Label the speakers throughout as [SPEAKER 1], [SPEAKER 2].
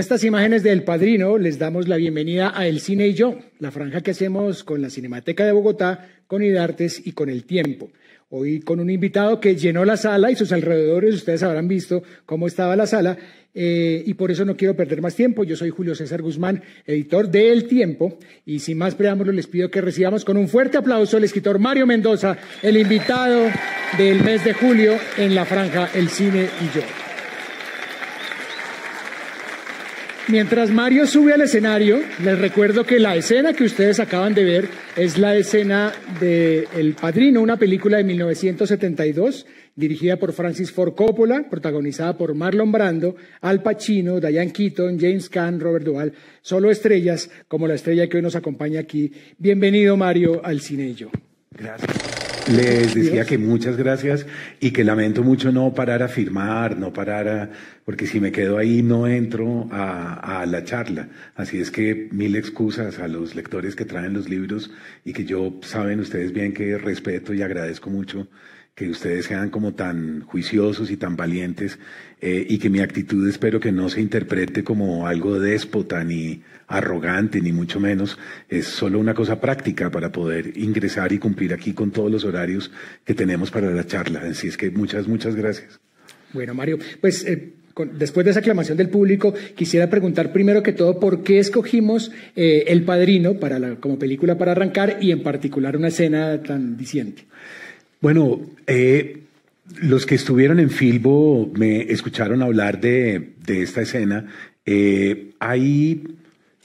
[SPEAKER 1] estas imágenes del padrino les damos la bienvenida a El Cine y Yo, la franja que hacemos con la Cinemateca de Bogotá, con Idartes y con El Tiempo. Hoy con un invitado que llenó la sala y sus alrededores, ustedes habrán visto cómo estaba la sala, eh, y por eso no quiero perder más tiempo. Yo soy Julio César Guzmán, editor de El Tiempo, y sin más preámbulos les pido que recibamos con un fuerte aplauso al escritor Mario Mendoza, el invitado del mes de julio en la franja El Cine y Yo. Mientras Mario sube al escenario, les recuerdo que la escena que ustedes acaban de ver es la escena de El Padrino, una película de 1972 dirigida por Francis Ford Coppola, protagonizada por Marlon Brando, Al Pacino, Diane Keaton, James Caan, Robert Duvall, solo estrellas como la estrella que hoy nos acompaña aquí. Bienvenido Mario al Cinello.
[SPEAKER 2] Gracias. Les decía que muchas gracias y que lamento mucho no parar a firmar, no parar a, porque si me quedo ahí no entro a, a, la charla. Así es que mil excusas a los lectores que traen los libros y que yo saben ustedes bien que respeto y agradezco mucho que ustedes sean como tan juiciosos y tan valientes eh, y que mi actitud espero que no se interprete como algo déspota ni arrogante ni mucho menos. Es solo una cosa práctica para poder ingresar y cumplir aquí con todos los horarios que tenemos para la charla. Así es que muchas, muchas gracias.
[SPEAKER 1] Bueno, Mario, pues eh, después de esa aclamación del público, quisiera preguntar primero que todo por qué escogimos eh, El Padrino como película para arrancar y en particular una escena tan diciente.
[SPEAKER 2] Bueno, eh, los que estuvieron en Filbo me escucharon hablar de, esta escena. Eh, ahí,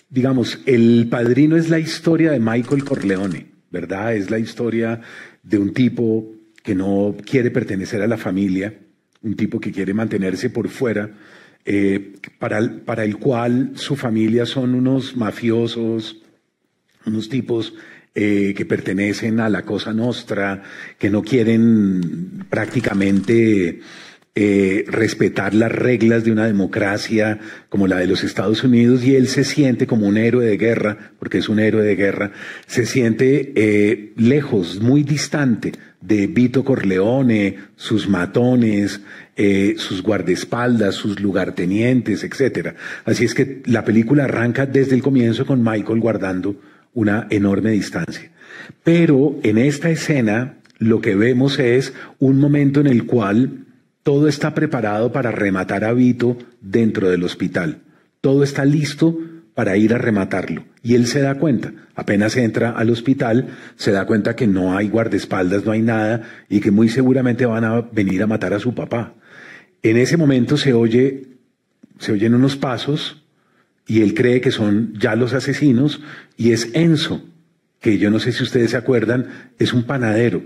[SPEAKER 2] digamos, el padrino es la historia de Michael Corleone, ¿verdad? Es la historia de un tipo que no quiere pertenecer a la familia, un tipo que quiere mantenerse por fuera, eh, para el cual su familia son unos mafiosos, unos tipos eh, que pertenecen a la Cosa Nostra, que no quieren prácticamente eh, respetar las reglas de una democracia como la de los Estados Unidos, y él se siente como un héroe de guerra, porque es un héroe de guerra, se siente eh, lejos, muy distante de Vito Corleone, sus matones, sus guardaespaldas, sus lugartenientes, etc. Así es que la película arranca desde el comienzo con Michael guardando una enorme distancia. Pero en esta escena lo que vemos es un momento en el cual todo está preparado para rematar a Vito dentro del hospital. Todo está listo para ir a rematarlo. Y él se da cuenta, apenas entra al hospital, se da cuenta que no hay guardaespaldas, no hay nada, y que muy seguramente van a venir a matar a su papá. En ese momento se oye, se oyen unos pasos, y él cree que son ya los asesinos y es Enzo, que yo no sé si ustedes se acuerdan, es un panadero,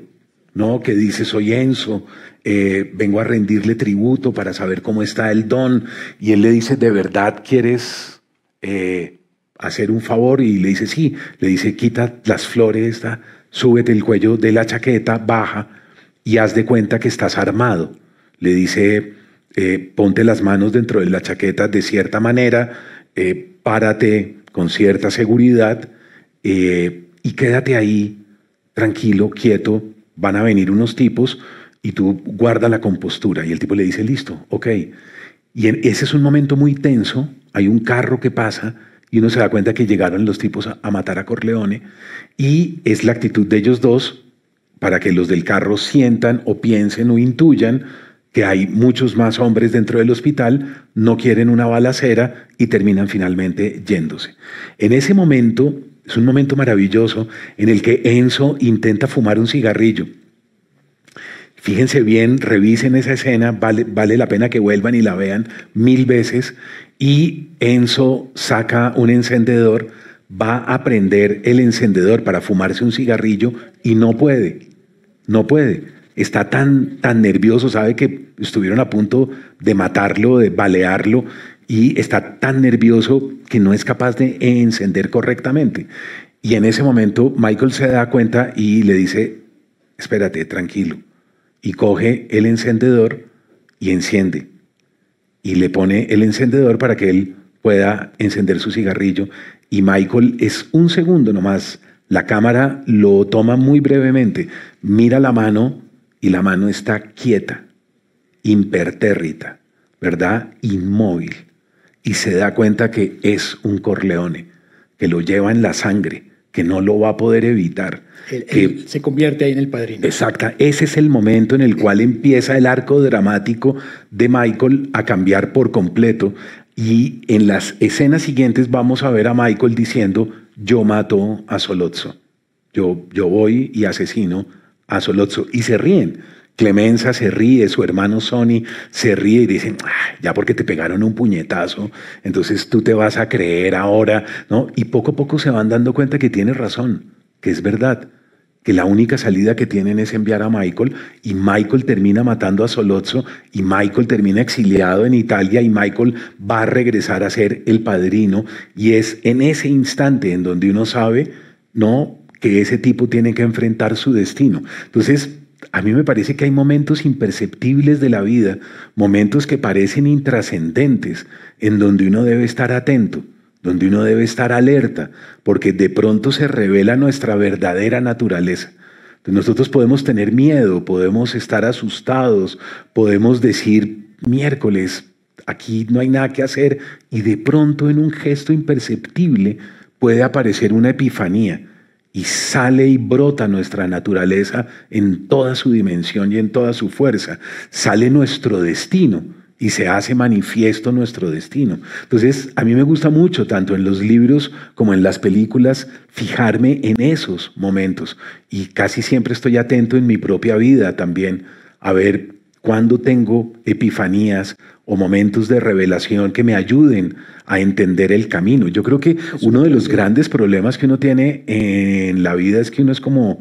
[SPEAKER 2] ¿no? Que dice, soy Enzo, eh, vengo a rendirle tributo para saber cómo está el don y él le dice, ¿de verdad quieres eh, hacer un favor? Y le dice, sí, le dice, quita las flores, súbete el cuello de la chaqueta, baja y haz de cuenta que estás armado. Le dice, eh, ponte las manos dentro de la chaqueta de cierta manera eh, párate con cierta seguridad eh, y quédate ahí tranquilo, quieto, van a venir unos tipos y tú guarda la compostura. Y el tipo le dice, listo, ok. Y ese es un momento muy tenso, hay un carro que pasa y uno se da cuenta que llegaron los tipos a matar a Corleone y es la actitud de ellos dos para que los del carro sientan o piensen o intuyan que hay muchos más hombres dentro del hospital, no quieren una balacera y terminan finalmente yéndose. En ese momento, es un momento maravilloso en el que Enzo intenta fumar un cigarrillo. Fíjense bien, revisen esa escena, vale, vale la pena que vuelvan y la vean mil veces. Y Enzo saca un encendedor, va a prender el encendedor para fumarse un cigarrillo y no puede, no puede está tan, tan nervioso, sabe que estuvieron a punto de matarlo, de balearlo, y está tan nervioso que no es capaz de encender correctamente. Y en ese momento Michael se da cuenta y le dice, espérate, tranquilo. Y coge el encendedor y enciende. Y le pone el encendedor para que él pueda encender su cigarrillo. Y Michael es un segundo nomás. La cámara lo toma muy brevemente. Mira la mano y la mano está quieta, impertérrita, ¿verdad? Inmóvil. Y se da cuenta que es un Corleone, que lo lleva en la sangre, que no lo va a poder evitar. se convierte ahí en el padrino. Exacta. Ese es el momento en el cual empieza el arco dramático de Michael a cambiar por completo. Y en las escenas siguientes vamos a ver a Michael diciendo, yo mato a Solotzo, Yo, yo voy y asesino a Solozzo y se ríen. Clemenza se ríe, su hermano Sonny se ríe y dicen, ah, ya porque te pegaron un puñetazo, entonces tú te vas a creer ahora, ¿no? Y poco a poco se van dando cuenta que tiene razón, que es verdad, que la única salida que tienen es enviar a Michael y Michael termina matando a Solozzo y Michael termina exiliado en Italia y Michael va a regresar a ser el padrino y es en ese instante en donde uno sabe, no, que ese tipo tiene que enfrentar su destino. Entonces, a mí me parece que hay momentos imperceptibles de la vida, momentos que parecen intrascendentes, en donde uno debe estar atento, donde uno debe estar alerta, porque de pronto se revela nuestra verdadera naturaleza. nosotros podemos tener miedo, podemos estar asustados, podemos decir miércoles, aquí no hay nada que hacer, y de pronto en un gesto imperceptible puede aparecer una epifanía y sale y brota nuestra naturaleza en toda su dimensión y en toda su fuerza. Sale nuestro destino y se hace manifiesto nuestro destino. Entonces, a mí me gusta mucho, tanto en los libros como en las películas, fijarme en esos momentos. Y casi siempre estoy atento en mi propia vida también a ver cuando tengo epifanías o momentos de revelación que me ayuden a entender el camino. Yo creo que uno de los grandes problemas que uno tiene en la vida es que uno es como,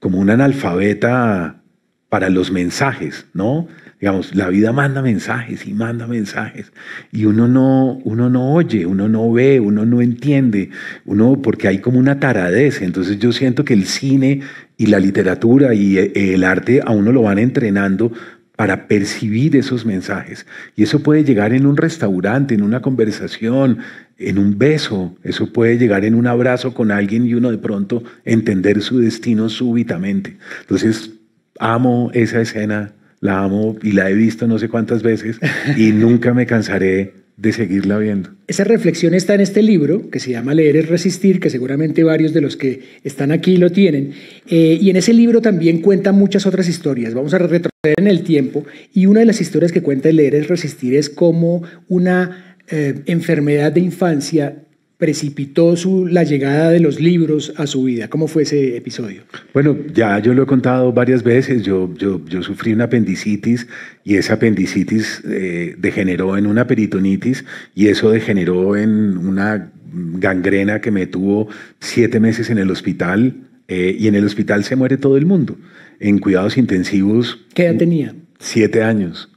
[SPEAKER 2] como un analfabeta para los mensajes, ¿no? Digamos, la vida manda mensajes y manda mensajes y uno no, uno no oye, uno no ve, uno no entiende, uno porque hay como una taradez. Entonces yo siento que el cine y la literatura y eh, el arte a uno lo van entrenando para percibir esos mensajes. Y eso puede llegar en un restaurante, en una conversación, en un beso, eso puede llegar en un abrazo con alguien y uno de pronto entender su destino súbitamente. Entonces, amo esa escena, la amo y la he visto no sé cuántas veces y nunca me cansaré de seguirla viendo.
[SPEAKER 1] Esa reflexión está en
[SPEAKER 2] este libro
[SPEAKER 1] que se llama Leer es Resistir, que seguramente varios de los que están aquí lo tienen. Eh, y en ese libro también cuenta muchas otras historias. Vamos a retroceder en el tiempo y una de las historias que cuenta Leer es Resistir es como una eh, enfermedad de infancia precipitó su, la llegada de los libros a su vida? ¿Cómo fue ese episodio?
[SPEAKER 2] Bueno, ya yo lo he contado varias veces. Yo, yo, sufrí una apendicitis y esa apendicitis eh, degeneró en una peritonitis y eso degeneró en una gangrena que me tuvo siete meses en el hospital. Eh, y en el hospital se muere todo el mundo. En cuidados intensivos. ¿Qué edad mm, tenía? Siete años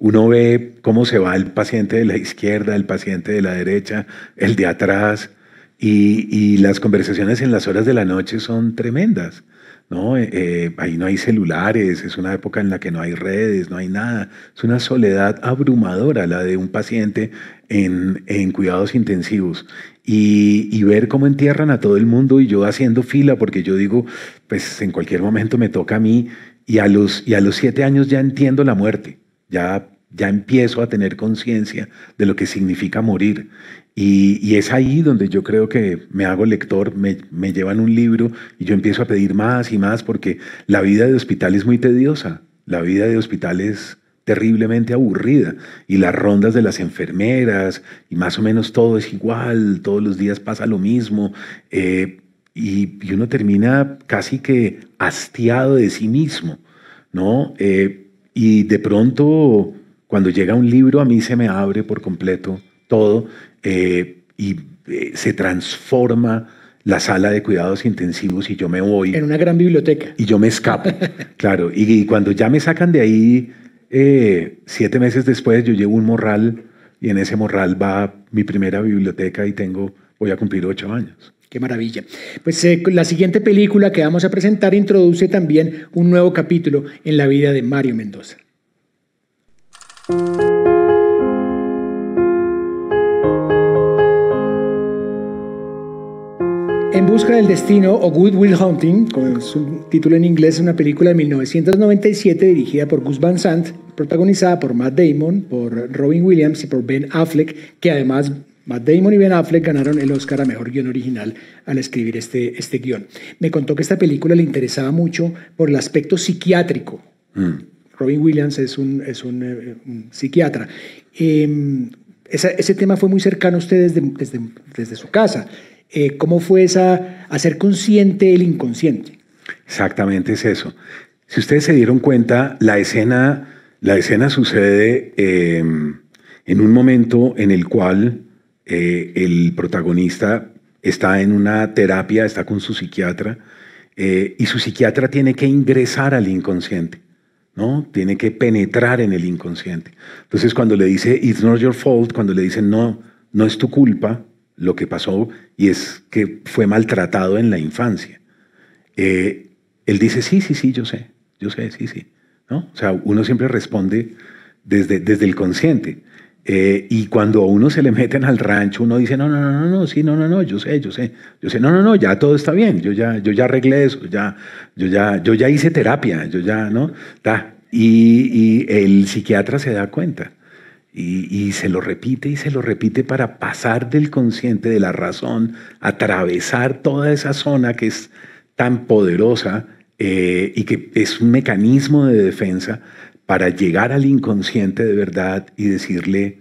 [SPEAKER 2] uno ve cómo se va el paciente de la izquierda, el paciente de la derecha, el de atrás, y, las conversaciones en las horas de la noche son tremendas. ¿no? Eh, eh, ahí no hay celulares, es una época en la que no hay redes, no hay nada. Es una soledad abrumadora la de un paciente en, cuidados intensivos. Y, y, ver cómo entierran a todo el mundo y yo haciendo fila, porque yo digo, pues en cualquier momento me toca a mí. Y a los, y a los siete años ya entiendo la muerte ya, empiezo a tener conciencia de lo que significa morir. Y, es ahí donde yo creo que me hago lector, me, llevan un libro y yo empiezo a pedir más y más porque la vida de hospital es muy tediosa, la vida de hospital es terriblemente aburrida y las rondas de las enfermeras y más o menos todo es igual, todos los días pasa lo mismo eh, y, uno termina casi que hastiado de sí mismo, ¿no? Eh, y de pronto, cuando llega un libro, a mí se me abre por completo todo eh, y eh, se transforma la sala de cuidados intensivos y yo me voy. En una gran biblioteca. Y yo me escapo, claro. Y, cuando ya me sacan de ahí, eh, siete meses después, yo llevo un morral y en ese morral va mi primera biblioteca y tengo, voy a cumplir ocho años.
[SPEAKER 1] Qué maravilla. Pues eh, la siguiente película que vamos a presentar introduce también un nuevo capítulo en la vida de Mario Mendoza. En busca del destino o Good Will Hunting, con su título en inglés, es una película de 1997 dirigida por Gus Van Sant, protagonizada por Matt Damon, por Robin Williams y por Ben Affleck, que además Matt Damon y Ben Affleck ganaron el Oscar a Mejor Guión Original al escribir este, este guión. Me contó que esta película le interesaba mucho por el aspecto psiquiátrico. Mm. Robin Williams es un, es un, eh, psiquiatra. Em, ese tema fue muy cercano a ustedes desde, desde, desde, su casa. Eh, ¿Cómo fue esa, hacer consciente el inconsciente?
[SPEAKER 2] Exactamente es eso. Si ustedes se dieron cuenta, la escena, la escena sucede em, en un momento en el cual eh, el protagonista está en una terapia, está con su psiquiatra, eh, y su psiquiatra tiene que ingresar al inconsciente, ¿no? Tiene que penetrar en el inconsciente. Entonces, cuando le dice, it's not your fault, cuando le dicen, no, no es tu culpa lo que pasó, y es que fue maltratado en la infancia, eh, él dice, sí, sí, sí, yo sé, yo sé, sí, sí, ¿no? O sea, uno siempre responde desde, desde el consciente. Eh, y cuando a uno se le meten al rancho, uno dice, no, no, no, no, no, sí, no, no, no, yo sé, yo sé, yo sé, no, no, no, ya todo está bien, yo ya, yo ya arreglé eso, ya, yo ya, yo ya hice terapia, yo ya, ¿no? está Y, el psiquiatra se da cuenta y, se lo repite y se lo repite para pasar del consciente, de la razón, atravesar toda esa zona que es tan poderosa eh, y que es un mecanismo de defensa para llegar al inconsciente de verdad y decirle,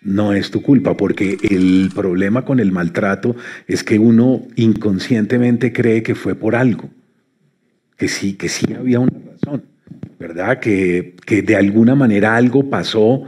[SPEAKER 2] no es tu culpa, porque el problema con el maltrato es que uno inconscientemente cree que fue por algo, que sí, que sí había una razón, ¿verdad? Que, de alguna manera algo pasó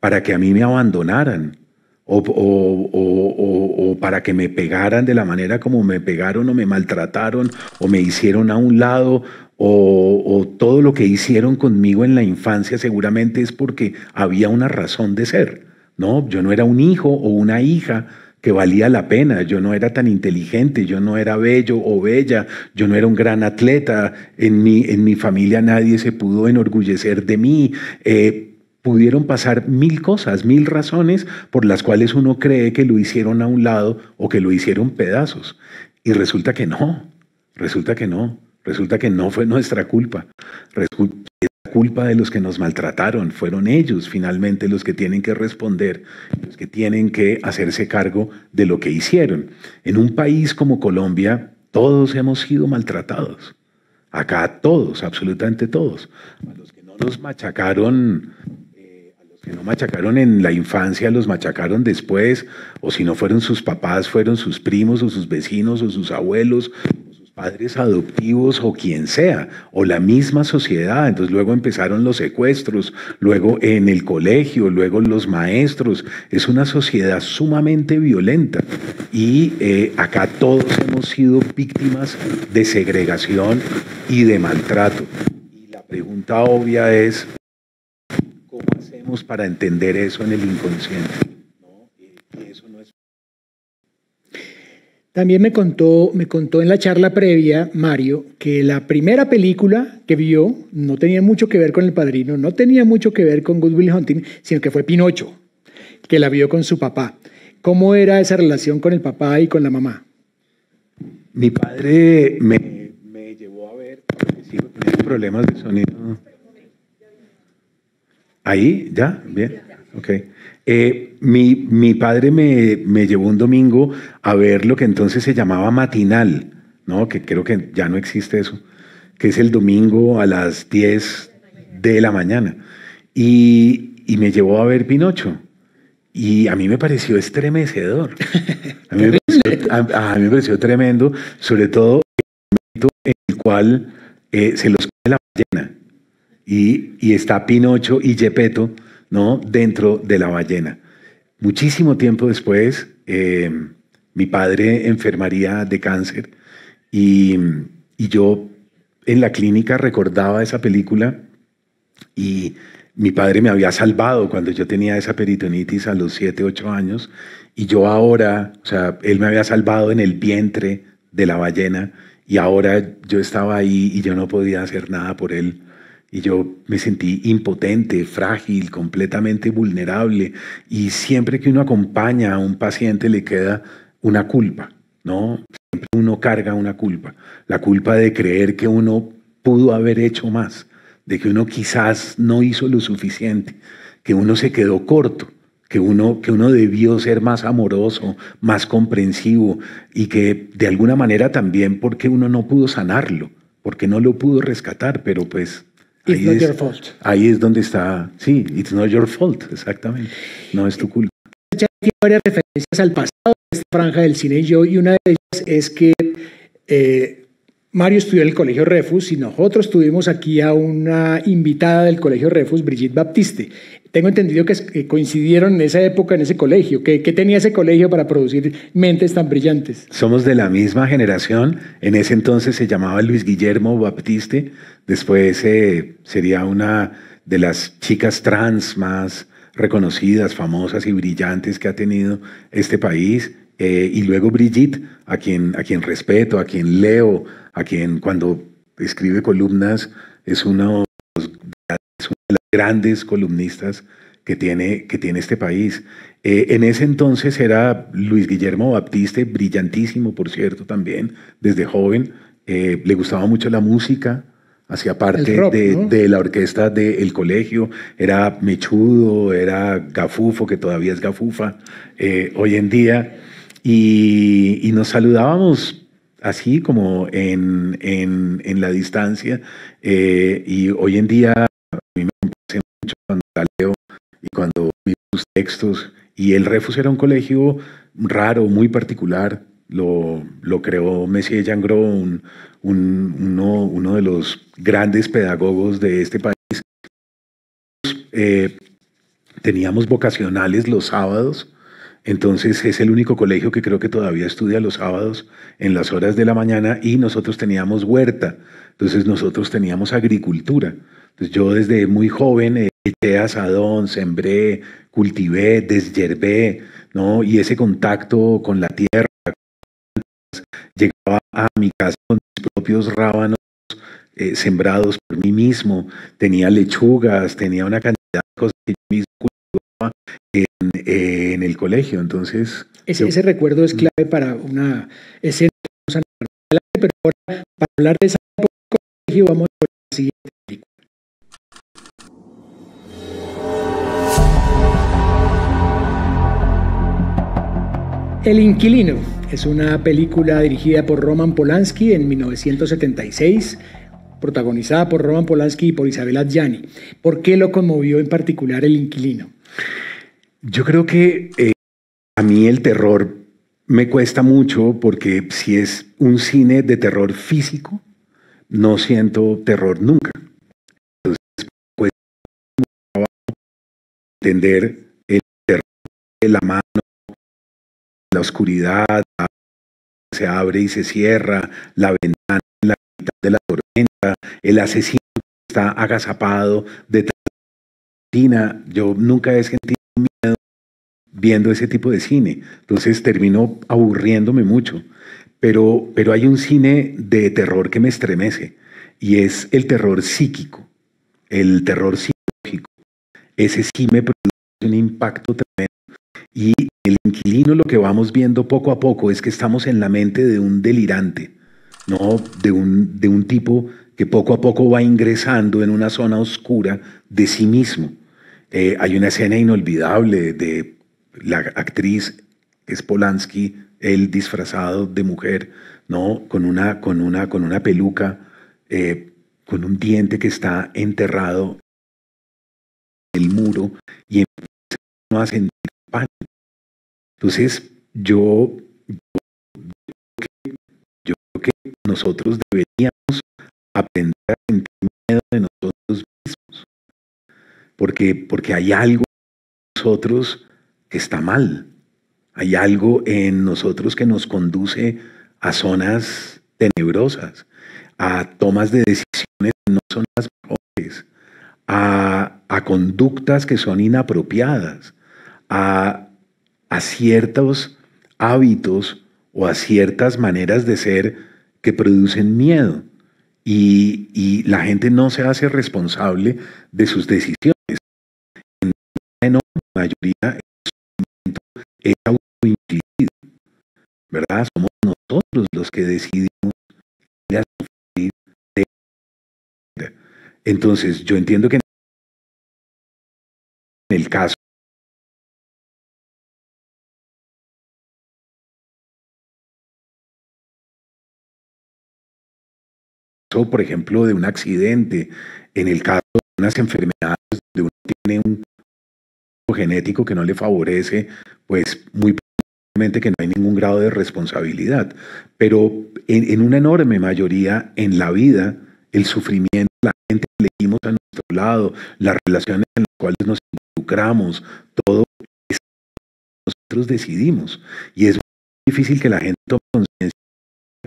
[SPEAKER 2] para que a mí me abandonaran. O, o, o, o, para que me pegaran de la manera como me pegaron o me maltrataron o me hicieron a un lado o, todo lo que hicieron conmigo en la infancia seguramente es porque había una razón de ser. No, yo no era un hijo o una hija que valía la pena, yo no era tan inteligente, yo no era bello o bella, yo no era un gran atleta, en mi, en mi familia nadie se pudo enorgullecer de mí. Eh, pudieron pasar mil cosas, mil razones por las cuales uno cree que lo hicieron a un lado o que lo hicieron pedazos. Y resulta que no, resulta que no. Resulta que no fue nuestra culpa. Resulta la culpa de los que nos maltrataron. Fueron ellos finalmente los que tienen que responder, los que tienen que hacerse cargo de lo que hicieron. En un país como Colombia, todos hemos sido maltratados. Acá todos, absolutamente todos. A los que no nos machacaron eh, los que no machacaron en la infancia, los machacaron después, o si no fueron sus papás, fueron sus primos o sus vecinos o sus abuelos, padres adoptivos o quien sea, o la misma sociedad. Entonces luego empezaron los secuestros, luego en el colegio, luego los maestros. Es una sociedad sumamente violenta y eh, acá todos hemos sido víctimas de segregación y de maltrato. Y la pregunta obvia es, ¿cómo hacemos para entender eso en el inconsciente?
[SPEAKER 1] También me contó, me contó en la charla previa, Mario, que la primera película que vio no tenía mucho que ver con El Padrino, no tenía mucho que ver con Good Will Hunting, sino que fue Pinocho, que la vio con su papá. ¿Cómo era esa relación con el
[SPEAKER 2] papá y con la mamá? Mi padre me, llevó a ver, porque problemas de sonido. Ahí, ya, bien, ok. Eh, mi, mi, padre me, me, llevó un domingo a ver lo que entonces se llamaba matinal, ¿no? que creo que ya no existe eso, que es el domingo a las 10 de la mañana. Y, me llevó a ver Pinocho. Y a mí me pareció estremecedor. A mí me pareció, tremendo, sobre todo el momento en el cual eh, se los come la ballena. Y, y, está Pinocho y Yepeto ¿no? dentro de la ballena. Muchísimo tiempo después, eh, mi padre enfermaría de cáncer y, y yo en la clínica recordaba esa película y mi padre me había salvado cuando yo tenía esa peritonitis a los 7, 8 años y yo ahora, o sea, él me había salvado en el vientre de la ballena y ahora yo estaba ahí y yo no podía hacer nada por él. Y yo me sentí impotente, frágil, completamente vulnerable. Y siempre que uno acompaña a un paciente le queda una culpa, ¿no? Siempre uno carga una culpa. La culpa de creer que uno pudo haber hecho más, de que uno quizás no hizo lo suficiente, que uno se quedó corto. Que uno, que uno, debió ser más amoroso, más comprensivo y que de alguna manera también porque uno no pudo sanarlo, porque no lo pudo rescatar, pero pues ahí es, donde está, sí, it's not your fault, exactamente. No es tu culpa. Ya tiene varias referencias al pasado de esta franja del
[SPEAKER 1] cine y yo, y una de ellas es que eh, Mario estudió en el Colegio Refus y nosotros tuvimos aquí a una invitada del Colegio Refus, Brigitte Baptiste tengo entendido que coincidieron en esa época, en ese colegio. ¿Qué, tenía ese colegio para producir mentes
[SPEAKER 2] tan brillantes? Somos de la misma generación. En ese entonces se llamaba Luis Guillermo Baptiste. Después eh, sería una de las chicas trans más reconocidas, famosas y brillantes que ha tenido este país. Eh, y luego Brigitte, a quien, a quien respeto, a quien leo, a quien cuando escribe columnas es uno grandes columnistas que tiene, que tiene este país. Eh, en ese entonces era Luis Guillermo Baptiste, brillantísimo, por cierto, también, desde joven. Eh, le gustaba mucho la música, hacía parte de, la orquesta del colegio, era mechudo, era gafufo, que todavía es gafufa eh, hoy en día, y, nos saludábamos así como en, en, en la distancia, y hoy en día y cuando vi sus textos. Y el Refus era un colegio raro, muy particular. Lo, lo creó Messier Jangro, un, un, uno, uno, de los grandes pedagogos de este país. Eh, teníamos vocacionales los sábados, entonces es el único colegio que creo que todavía estudia los sábados en las horas de la mañana y nosotros teníamos huerta, entonces nosotros teníamos agricultura. Entonces yo desde muy joven... Eh, Quité asadón, sembré, cultivé, desyerbé, ¿no? Y ese contacto con la tierra llegaba a mi casa con mis propios rábanos eh, sembrados por mí mismo, tenía lechugas, tenía una cantidad de cosas que yo mismo cultivaba en, eh, el colegio. Entonces.
[SPEAKER 1] Ese, recuerdo es clave para una escena, pero ahora, para hablar de esa colegio, vamos por la siguiente El Inquilino es una película dirigida por Roman Polanski en 1976 protagonizada por Roman Polanski y por Isabela Adjani. ¿Por qué lo conmovió en particular el inquilino?
[SPEAKER 2] Yo creo que eh, a mí el terror me cuesta mucho porque si es un cine de terror físico, no siento terror nunca. Entonces, cuesta mucho trabajo entender el terror de la madre oscuridad se abre y se cierra, la ventana en la mitad de la tormenta, el asesino está agazapado detrás de la Yo nunca he sentido miedo viendo ese tipo de cine, entonces terminó aburriéndome mucho. Pero, pero hay un cine de terror que me estremece y es el terror psíquico, el terror psicológico. Ese sí me produce un impacto tremendo. Y el lo que vamos viendo poco a poco es que estamos en la mente de un delirante, ¿no? De un, de un tipo que poco a poco va ingresando en una zona oscura de sí mismo. Eh, hay una escena inolvidable de la actriz es Polanski, él disfrazado de mujer, ¿no? Con una, con una, con una peluca, eh, con un diente que está enterrado en el muro y empieza a sentir pánico. Entonces, yo, creo que nosotros deberíamos aprender a sentir miedo de nosotros mismos, porque, porque hay algo en nosotros que está mal, hay algo en nosotros que nos conduce a zonas tenebrosas, a tomas de decisiones que no son las mejores, a conductas que son inapropiadas, a, ciertos hábitos o a ciertas maneras de ser que producen miedo y, la gente no se hace responsable de sus decisiones. En la enorme mayoría es autoinfligido,
[SPEAKER 1] ¿verdad? Somos nosotros los que decidimos Entonces, yo entiendo que en el caso por ejemplo, de
[SPEAKER 2] un accidente, en el caso de unas enfermedades donde uno tiene un genético que no le favorece, pues muy probablemente que no hay ningún grado de responsabilidad. Pero en, una enorme mayoría en la vida, el sufrimiento, la gente que dimos a nuestro lado, las relaciones en las cuales nos involucramos, todo es nosotros decidimos. Y es muy difícil que la gente tome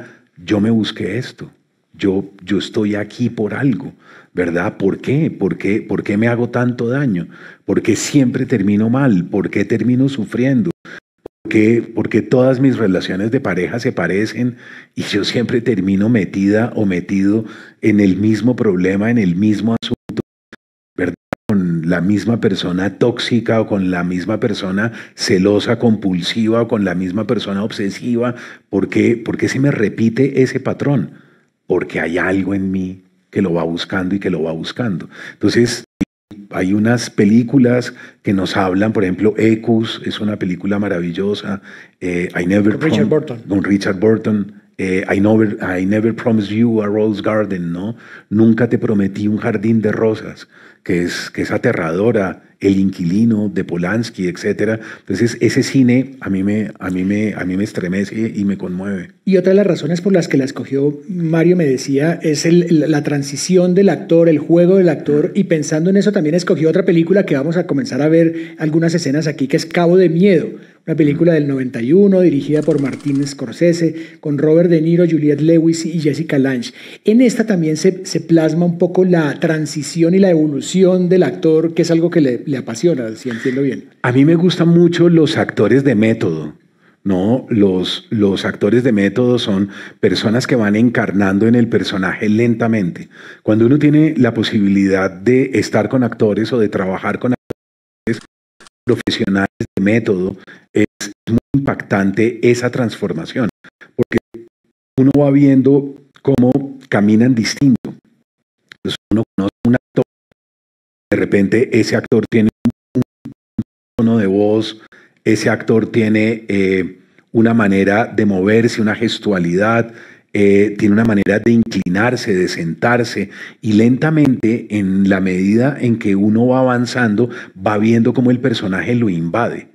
[SPEAKER 2] conciencia, yo me busqué esto. Yo, estoy aquí por algo, ¿verdad? ¿Por qué? ¿Por qué? ¿Por qué me hago tanto daño? ¿Por qué siempre termino mal? ¿Por qué termino sufriendo? ¿Por qué, todas mis relaciones de pareja se parecen y yo siempre termino metida o metido en el mismo problema, en el mismo asunto? ¿Verdad? Con la misma persona tóxica o con la misma persona celosa, compulsiva o con la misma persona obsesiva. ¿Por qué, ¿Por qué se me repite ese patrón? porque hay algo en mí que lo va buscando y que lo va buscando. Entonces, hay unas películas que nos hablan, por ejemplo, Ecus es una película maravillosa, eh, Never Richard Burton. Richard Burton, eh, I, never, I Never Promised You a Rose Garden, ¿no? Nunca te prometí un jardín de rosas que es, que es aterradora, El inquilino de Polanski, etc. Entonces, ese cine a mí, me, a, mí me, a mí me estremece y me conmueve.
[SPEAKER 1] Y otra de las razones por las que la escogió Mario, me decía, es el, la transición del actor, el juego del actor, y pensando en eso también escogió otra película que vamos a comenzar a ver algunas escenas aquí, que es Cabo de Miedo, una película del 91 dirigida por Martín Scorsese, con Robert De Niro, Juliette Lewis y Jessica Lange. En esta también se plasma un poco la transición y la evolución del actor, que es algo que le, apasiona, si
[SPEAKER 2] entiendo bien. A mí me gustan mucho los actores de método. No, los, los, actores de método son personas que van encarnando en el personaje lentamente. Cuando uno tiene la posibilidad de estar con actores o de trabajar con actores profesionales de método, es muy impactante esa transformación, porque uno va viendo cómo caminan distinto. Entonces uno conoce un actor de repente ese actor tiene un tono de voz, ese actor tiene eh, una manera de moverse, una gestualidad, eh, tiene una manera de inclinarse, de sentarse y lentamente en la medida en que uno va avanzando va viendo cómo el personaje lo invade.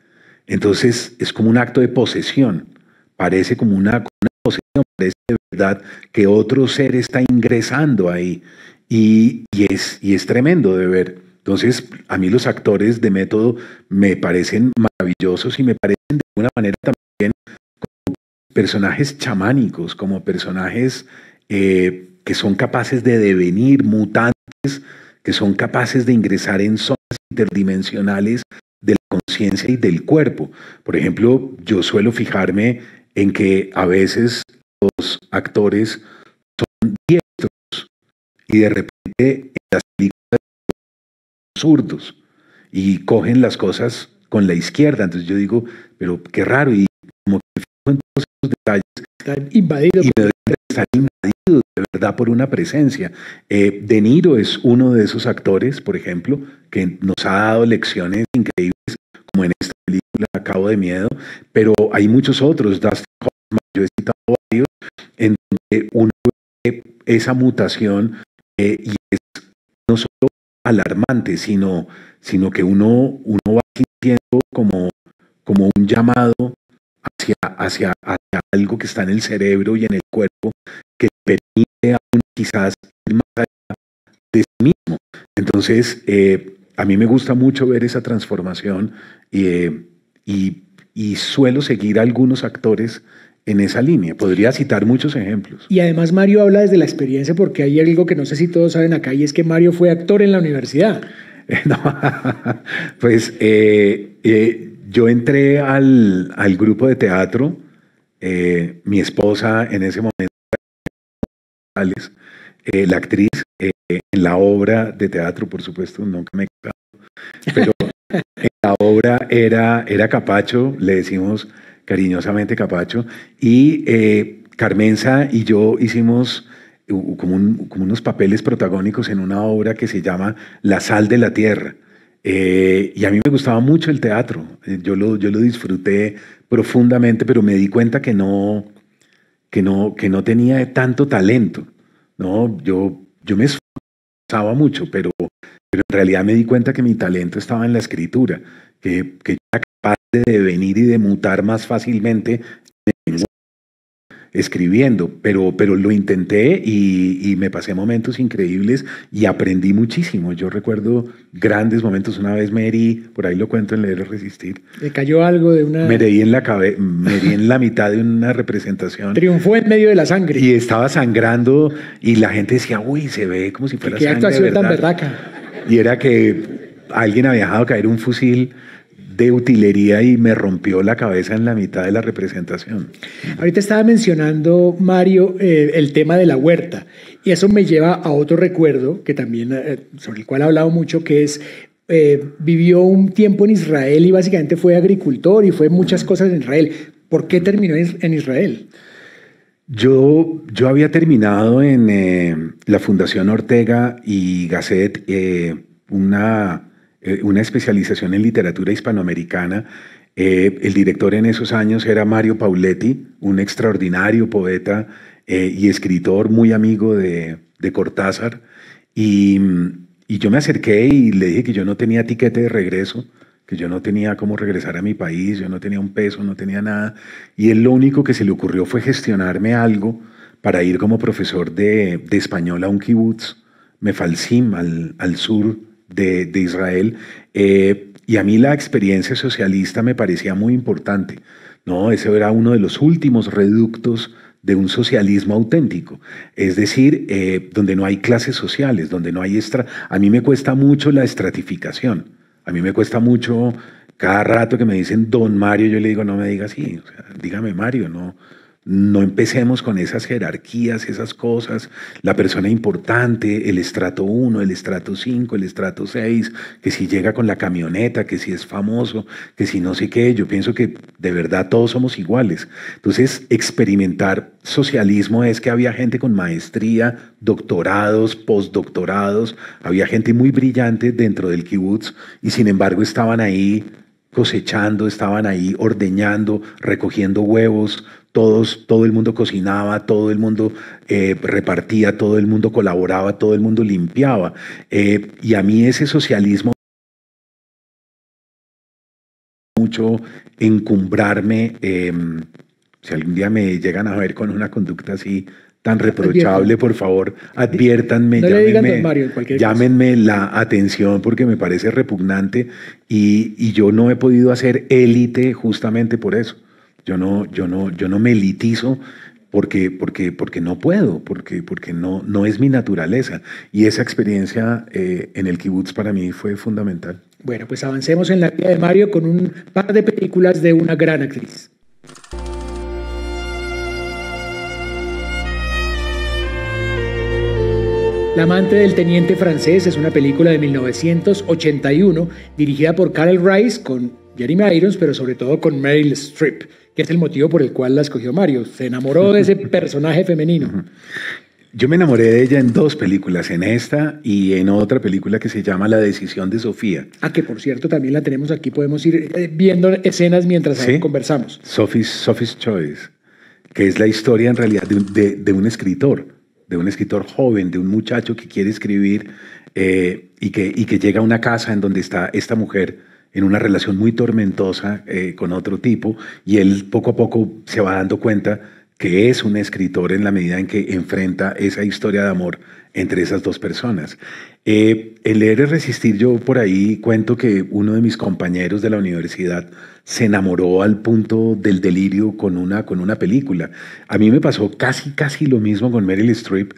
[SPEAKER 2] Entonces es como un acto de posesión, parece como una posesión, parece de verdad que otro ser está ingresando ahí y, es, y es tremendo de ver. Entonces, a mí los actores de método me parecen maravillosos y me parecen de alguna manera también como personajes chamánicos, como personajes eh, que son capaces de devenir mutantes, que son capaces de ingresar en zonas interdimensionales de la conciencia y del cuerpo. Por ejemplo, yo suelo fijarme en que a veces los actores son y de repente las películas zurdos y cogen las cosas con la izquierda. Entonces yo digo, pero qué raro, y como que fijo en todos esos detalles. Están invadidos. de verdad por una presencia. Eh, de Niro es uno de esos actores, por ejemplo, que nos ha dado lecciones increíbles, como en esta película Cabo de Miedo, pero hay muchos otros, Dustin Hoffman, yo he citado varios, en donde uno ve esa mutación eh, y es no solo alarmante, sino, sino que uno, va sintiendo como, como un llamado hacia, hacia, algo que está en el cerebro y en el cuerpo que permite a quizás ir más allá de sí mismo. Entonces, eh, a mí me gusta mucho ver esa transformación eh, y, y, suelo seguir a algunos actores en esa línea. Podría citar muchos ejemplos.
[SPEAKER 1] Y además Mario habla desde la experiencia porque hay algo que no sé si todos saben acá y es que Mario fue actor en la universidad. Eh,
[SPEAKER 2] pues eh, eh, yo entré al, grupo de teatro, mi esposa en ese momento, la actriz, en la obra de teatro, por supuesto, nunca me he pero en la obra era, era Capacho, le decimos cariñosamente Capacho, y eh, Carmenza y yo hicimos como, unos papeles protagónicos en una obra que se llama La sal de la tierra. Eh, y a mí me gustaba mucho el teatro, eh, yo lo, yo lo disfruté profundamente, pero me di cuenta que no, que no, que no tenía tanto talento. ¿no? Yo, yo me esforzaba mucho, pero, en realidad me di cuenta que mi talento estaba en la escritura, que, era capaz de venir y de mutar más fácilmente escribiendo, pero, pero lo intenté y, me pasé momentos increíbles y aprendí muchísimo. Yo recuerdo grandes momentos. Una vez me herí, por ahí lo cuento en Leer o Resistir. me cayó algo de una...? Me herí en la me en la mitad de una representación. Triunfó en medio de la sangre. Y estaba sangrando y la gente decía, uy, se ve como si fuera ¿Qué sangre, actuación tan berraca? Y era que alguien había dejado caer un fusil utilería y me rompió la cabeza en la mitad de la representación.
[SPEAKER 1] Ahorita estaba mencionando, Mario, eh, el tema de la huerta. Y eso me lleva a otro recuerdo que también, eh, sobre el cual ha hablado mucho, que es eh, vivió un tiempo en Israel y básicamente fue agricultor y fue muchas cosas en Israel. ¿Por qué terminó en Israel?
[SPEAKER 2] Yo, yo había terminado en la Fundación Ortega y Gasset una eh, una especialización en literatura hispanoamericana. Eh, el director en esos años era Mario Pauletti, un extraordinario poeta eh, y escritor muy amigo de, Cortázar. Y, yo me acerqué y le dije que yo no tenía tiquete de regreso, que yo no tenía cómo regresar a mi país, yo no tenía un peso, no tenía nada. Y él lo único que se le ocurrió fue gestionarme algo para ir como profesor de, de español a un kibutz, me al, al sur de, Israel. Eh, y a mí la experiencia socialista me parecía muy importante. No, ese era uno de los últimos reductos de un socialismo auténtico, es decir, eh, donde no hay clases sociales, donde no hay extra... A mí me cuesta mucho la estratificación, a mí me cuesta mucho cada rato que me dicen don Mario, yo le digo, no me diga así, dígame Mario, no, no empecemos con esas jerarquías, esas cosas, la persona importante, el estrato 1, el estrato 5, el estrato 6, que si llega con la camioneta, que si es famoso, que si no sé qué, yo pienso que de verdad todos somos iguales. Entonces, experimentar socialismo es que había gente con maestría, doctorados, postdoctorados, había gente muy brillante dentro del kibutz y sin embargo estaban ahí cosechando, estaban ahí ordeñando, recogiendo huevos, todos, todo el mundo cocinaba, todo el mundo eh, repartía, todo el mundo colaboraba, todo el mundo limpiaba. Eh, y a mí ese socialismo mucho encumbrarme, em, si algún día me llegan a ver con una conducta así tan reprochable, por favor, adviértanme, llámenme, llámenme la atención porque me parece repugnante y yo no he podido hacer élite justamente por eso. Yo no, yo no, me elitizo porque, porque, porque no puedo, porque, porque no, no es mi naturaleza. Y esa experiencia eh, en el kibutz para mí fue fundamental. Bueno, pues avancemos en la vida
[SPEAKER 1] de Mario con un par de películas de una gran actriz. La amante del teniente francés es una película de 1981 dirigida por Carol Rice con Jeremy Irons, pero sobre todo con Meryl Streep que es el motivo por el cual la escogió Mario. Se enamoró de ese
[SPEAKER 2] personaje femenino. Yo me enamoré de ella en dos películas, en esta y en otra película que se llama La decisión de Sofía. Ah, que por cierto también la tenemos aquí, podemos ir eh, viendo escenas mientras conversamos. Sophie's, Choice, que es la historia en realidad de un, escritor, de un escritor joven, de un muchacho que quiere escribir eh, y, que, y que llega a una casa en donde está esta mujer en una relación muy tormentosa eh, con otro tipo y él poco a poco se va dando cuenta que es un escritor en la medida en que enfrenta esa historia de amor entre esas dos personas. Eh, el leer y resistir, yo por ahí cuento que uno de mis compañeros de la universidad se enamoró al punto del delirio con una, con una película. A mí me pasó casi, casi lo mismo con Meryl Streep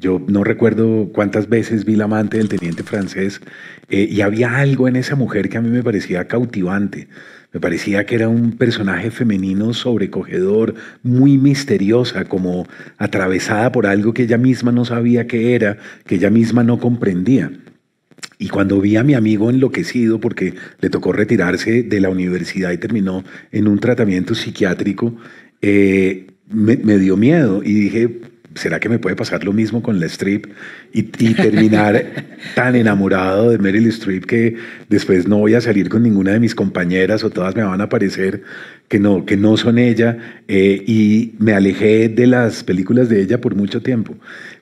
[SPEAKER 2] yo no recuerdo cuántas veces vi la amante del teniente francés eh, y había algo en esa mujer que a mí me parecía cautivante. Me parecía que era un personaje femenino sobrecogedor, muy misteriosa, como atravesada por algo que ella misma no sabía qué era, que ella misma no comprendía. Y cuando vi a mi amigo enloquecido porque le tocó retirarse de la universidad y terminó en un tratamiento psiquiátrico, eh, me, dio miedo y dije, ¿será que me puede pasar lo mismo con la strip y, terminar tan enamorado de Meryl Streep que después no voy a salir con ninguna de mis compañeras o todas me van a parecer que no, que no son ella? Eh, y me alejé de las películas de ella por mucho tiempo,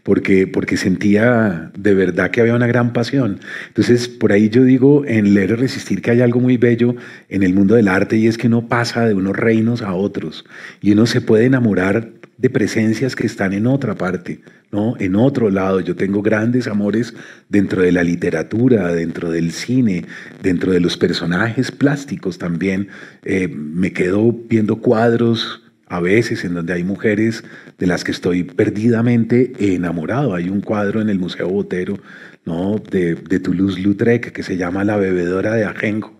[SPEAKER 2] porque, porque sentía de verdad que había una gran pasión. Entonces, por ahí yo digo en Leer Resistir que hay algo muy bello en el mundo del arte y es que uno pasa de unos reinos a otros y uno se puede enamorar de presencias que están en otra parte, ¿no? En otro lado. Yo tengo grandes amores dentro de la literatura, dentro del cine, dentro de los personajes plásticos también. Eh, me quedo viendo cuadros a veces en donde hay mujeres de las que estoy perdidamente enamorado. Hay un cuadro en el Museo Botero, ¿no? De, Toulouse-Lautrec que se llama La bebedora de ajenjo.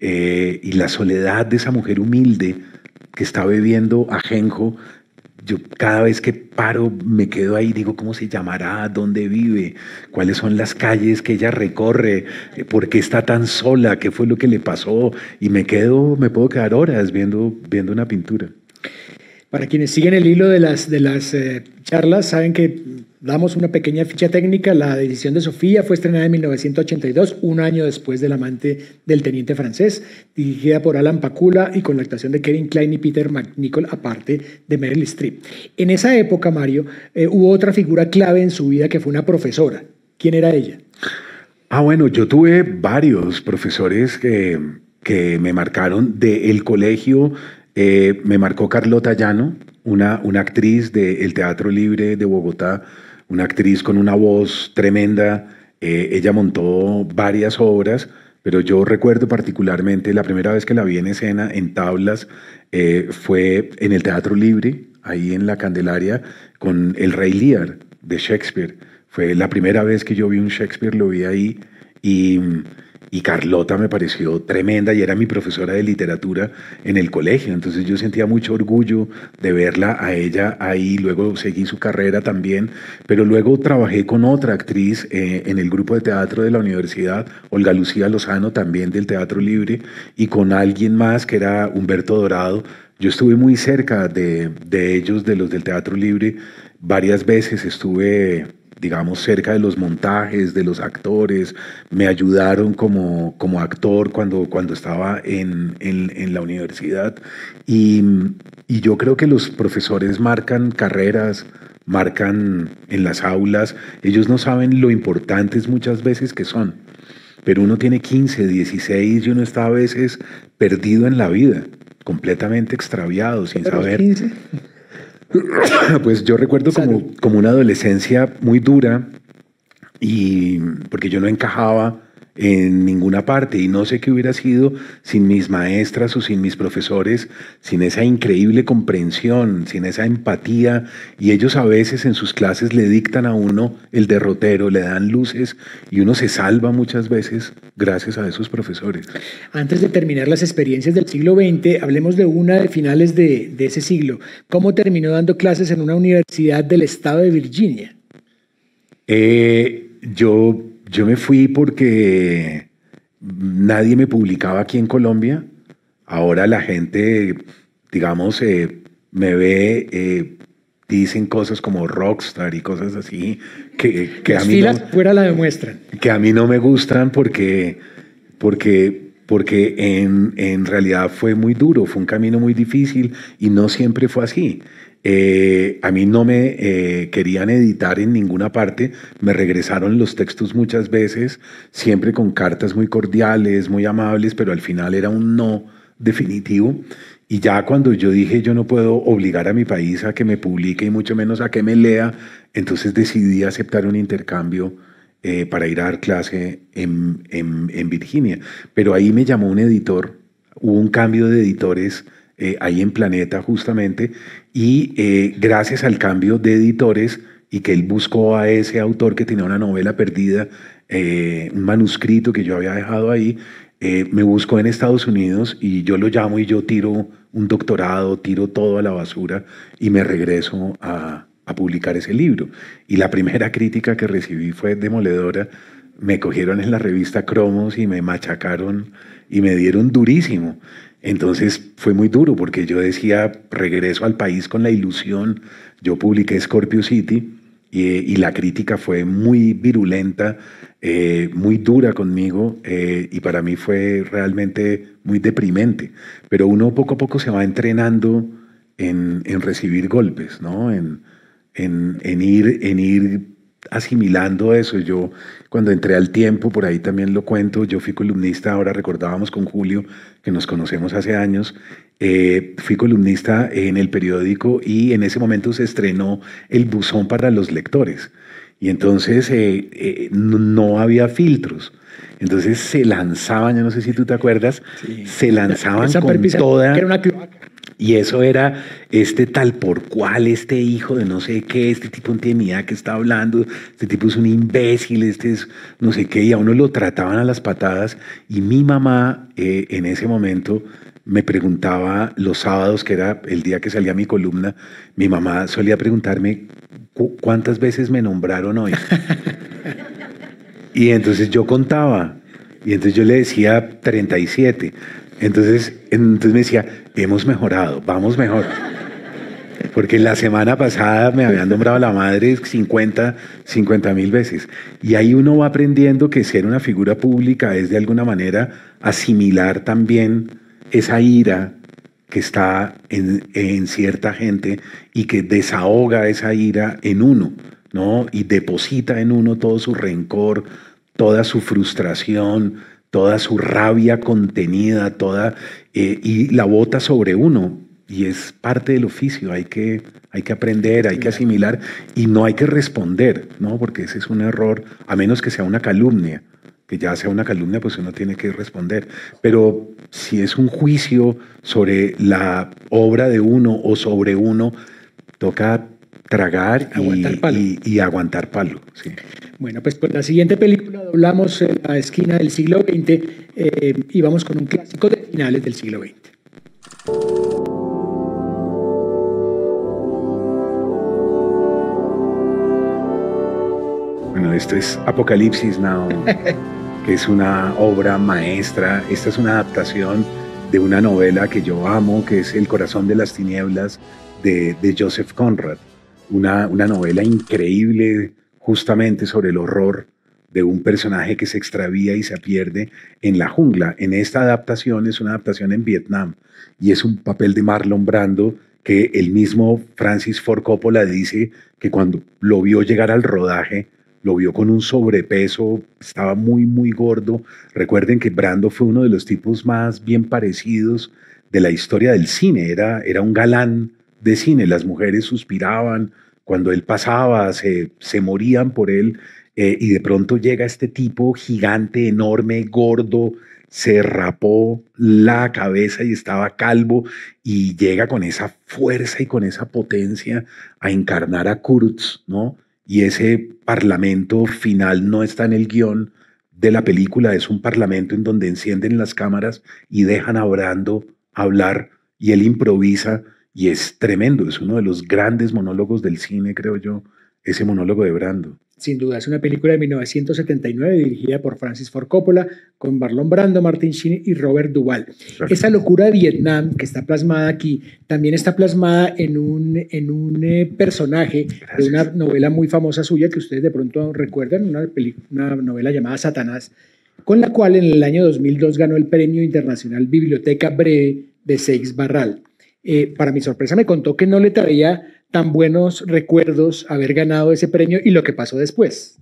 [SPEAKER 2] Eh, y la soledad de esa mujer humilde que está bebiendo ajenjo yo cada vez que paro me quedo ahí, digo cómo se llamará, dónde vive, cuáles son las calles que ella recorre, eh, por qué está tan sola, qué fue lo que le pasó y me quedo, me puedo quedar horas viendo, viendo una pintura. Para quienes
[SPEAKER 1] siguen el hilo de las, de las eh, charlas, saben que Damos una pequeña ficha técnica. La decisión de Sofía fue estrenada en 1982, un año después del amante del teniente francés, dirigida por Alan Pacula y con la actuación de Kevin Klein y Peter McNichol, aparte de Meryl Streep. En esa época, Mario, eh, hubo otra figura clave en su vida que fue una profesora. ¿Quién era ella?
[SPEAKER 2] Ah, bueno, yo tuve varios profesores que, que me marcaron del colegio. Eh, me marcó Carlota Llano, una, una actriz del Teatro Libre de Bogotá una actriz con una voz tremenda. Eh, ella montó varias obras, pero yo recuerdo particularmente la primera vez que la vi en escena, en tablas, eh, fue en el Teatro Libre, ahí en la Candelaria, con El Rey Lear de Shakespeare. Fue la primera vez que yo vi un Shakespeare, lo vi ahí y y Carlota me pareció tremenda y era mi profesora de literatura en el colegio, entonces yo sentía mucho orgullo de verla a ella ahí, luego seguí su carrera también, pero luego trabajé con otra actriz eh, en el grupo de teatro de la universidad, Olga Lucía Lozano, también del Teatro Libre, y con alguien más que era Humberto Dorado. Yo estuve muy cerca de, de ellos, de los del Teatro Libre, varias veces estuve digamos, cerca de los montajes, de los actores, me ayudaron como, como actor cuando, cuando estaba en, en, la universidad. Y, y yo creo que los profesores marcan carreras, marcan en las aulas, ellos no saben lo importantes muchas veces que son. Pero uno tiene 15, 16 y uno está a veces perdido en la vida, completamente extraviado, sin saber Pues yo recuerdo como, como una adolescencia muy dura y porque yo no encajaba en ninguna parte y no sé qué hubiera sido sin mis maestras o sin mis profesores, sin esa increíble comprensión, sin esa empatía y ellos a veces en sus clases le dictan a uno el derrotero, le dan luces y uno se salva muchas veces gracias a esos profesores. Antes de
[SPEAKER 1] terminar las experiencias del siglo XX, hablemos de una de finales de, ese siglo. ¿Cómo terminó dando clases en una universidad del estado de Virginia?
[SPEAKER 2] Eh, yo yo me fui porque nadie me publicaba aquí en Colombia. Ahora la gente, digamos, eh, me ve, eh, dicen cosas como rockstar y cosas así que, a mí no,
[SPEAKER 1] fuera la demuestran.
[SPEAKER 2] Que a mí no me gustan porque, porque, porque en, en realidad fue muy duro, fue un camino muy difícil y no siempre fue así. Eh, a mí no me eh, querían editar en ninguna parte, me regresaron los textos muchas veces, siempre con cartas muy cordiales, muy amables, pero al final era un no definitivo. Y ya cuando yo dije yo no puedo obligar a mi país a que me publique y mucho menos a que me lea, entonces decidí aceptar un intercambio eh, para ir a dar clase en, en Virginia. Pero ahí me llamó un editor, hubo un cambio de editores eh, ahí en Planeta justamente, y eh, gracias al cambio de editores y que él buscó a ese autor que tenía una novela perdida, eh, un manuscrito que yo había dejado ahí, me buscó en Estados Unidos y yo lo llamo y yo tiro un doctorado, tiro todo a la basura y me regreso a publicar ese libro. Y la primera crítica que recibí fue demoledora. Me cogieron en la revista Cromos y me machacaron y me dieron durísimo. Entonces fue muy duro porque yo decía, regreso al país con la ilusión, yo publiqué Scorpio City y, eh, la crítica fue muy virulenta, eh, muy dura conmigo eh, y para mí fue realmente muy deprimente. Pero uno poco a poco se va entrenando en, recibir golpes, ¿no? en, ir, en ir asimilando eso. Yo cuando entré al tiempo, por ahí también lo cuento, yo fui columnista, ahora recordábamos con Julio, que nos conocemos hace años, eh, fui columnista en el periódico y en ese momento se estrenó el buzón para los lectores. Y entonces eh, eh, no había filtros. Entonces se lanzaban, yo no sé si tú te acuerdas, se lanzaban con toda... Y eso era este tal por cual, este hijo de no sé qué, este tipo de intimidad que está hablando, este tipo es un imbécil, este es no sé qué, y a uno lo trataban a las patadas. Y mi mamá eh, en ese momento me preguntaba los sábados, que era el día que salía mi columna, mi mamá solía preguntarme cuántas veces me nombraron hoy. y entonces yo contaba. Y entonces yo le decía 37. Entonces, entonces me decía, hemos mejorado, vamos mejor. Porque la semana pasada me habían nombrado la madre 50, 50 mil veces. Y ahí uno va aprendiendo que ser una figura pública es de alguna manera asimilar también esa ira que está en, en cierta gente y que desahoga esa ira en uno, ¿no? Y deposita en uno todo su rencor, toda su frustración, toda su rabia contenida, toda, eh, y la bota sobre uno. Y es parte del oficio, hay que, hay que aprender, hay que asimilar y no hay que responder, ¿no? porque ese es un error, a menos que sea una calumnia, que ya sea una calumnia, pues uno tiene que responder. Pero si es un juicio sobre la obra de uno o sobre uno, toca tragar y, aguantar palo.
[SPEAKER 1] Bueno, pues por la siguiente película doblamos eh, la esquina del siglo XX eh, y vamos con un clásico de
[SPEAKER 2] finales del siglo XX. Bueno, esto es Apocalipsis Now, que es una obra maestra. Esta es una adaptación de una novela que yo amo, que es El corazón de las tinieblas de Joseph Conrad una, novela increíble justamente sobre el horror de un personaje que se extravía y se pierde en la jungla. En esta adaptación es una adaptación en Vietnam y es un papel de Marlon Brando que el mismo Francis Ford Coppola dice que cuando lo vio llegar al rodaje, lo vio con un sobrepeso, estaba muy, muy gordo. Recuerden que Brando fue uno de los tipos más bien parecidos de la historia del cine, era, era un galán de cine. Las mujeres suspiraban cuando él pasaba, se, se morían por él eh, y de pronto llega este tipo gigante, enorme, gordo, se rapó la cabeza y estaba calvo y llega con esa fuerza y con esa potencia a encarnar a Kurtz, ¿no? Y ese parlamento final no está en el guión de la película, es un parlamento en donde encienden las cámaras y dejan a Brando hablar y él improvisa y es tremendo, es uno de los grandes monólogos del cine, creo yo, ese monólogo de Brando. Sin duda, es una película de
[SPEAKER 1] 1979 dirigida por Francis Ford Coppola, con Barlon Brando, Martin Sheen y Robert Duvall. Esa locura de Vietnam que está plasmada aquí también está plasmada en un, en un eh, personaje de una novela muy famosa suya que ustedes de pronto recuerdan, una, una novela llamada Satanás, con la cual en el año 2002 ganó el Premio Internacional Biblioteca Breve de Seix Barral. Eh, para mi sorpresa me contó que no le traía tan buenos recuerdos haber ganado ese premio y lo que pasó después.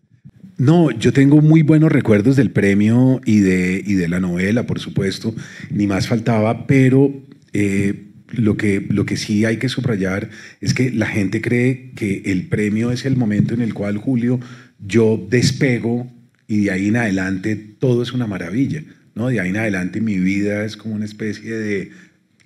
[SPEAKER 2] No, yo tengo muy buenos recuerdos del premio y de, y de la novela, por supuesto, ni más faltaba, pero eh, lo, que, lo que sí hay que subrayar es que la gente cree que el premio es el momento en el cual, Julio, yo despego y de ahí en adelante todo es una maravilla. ¿no? De ahí en adelante mi vida es como una especie de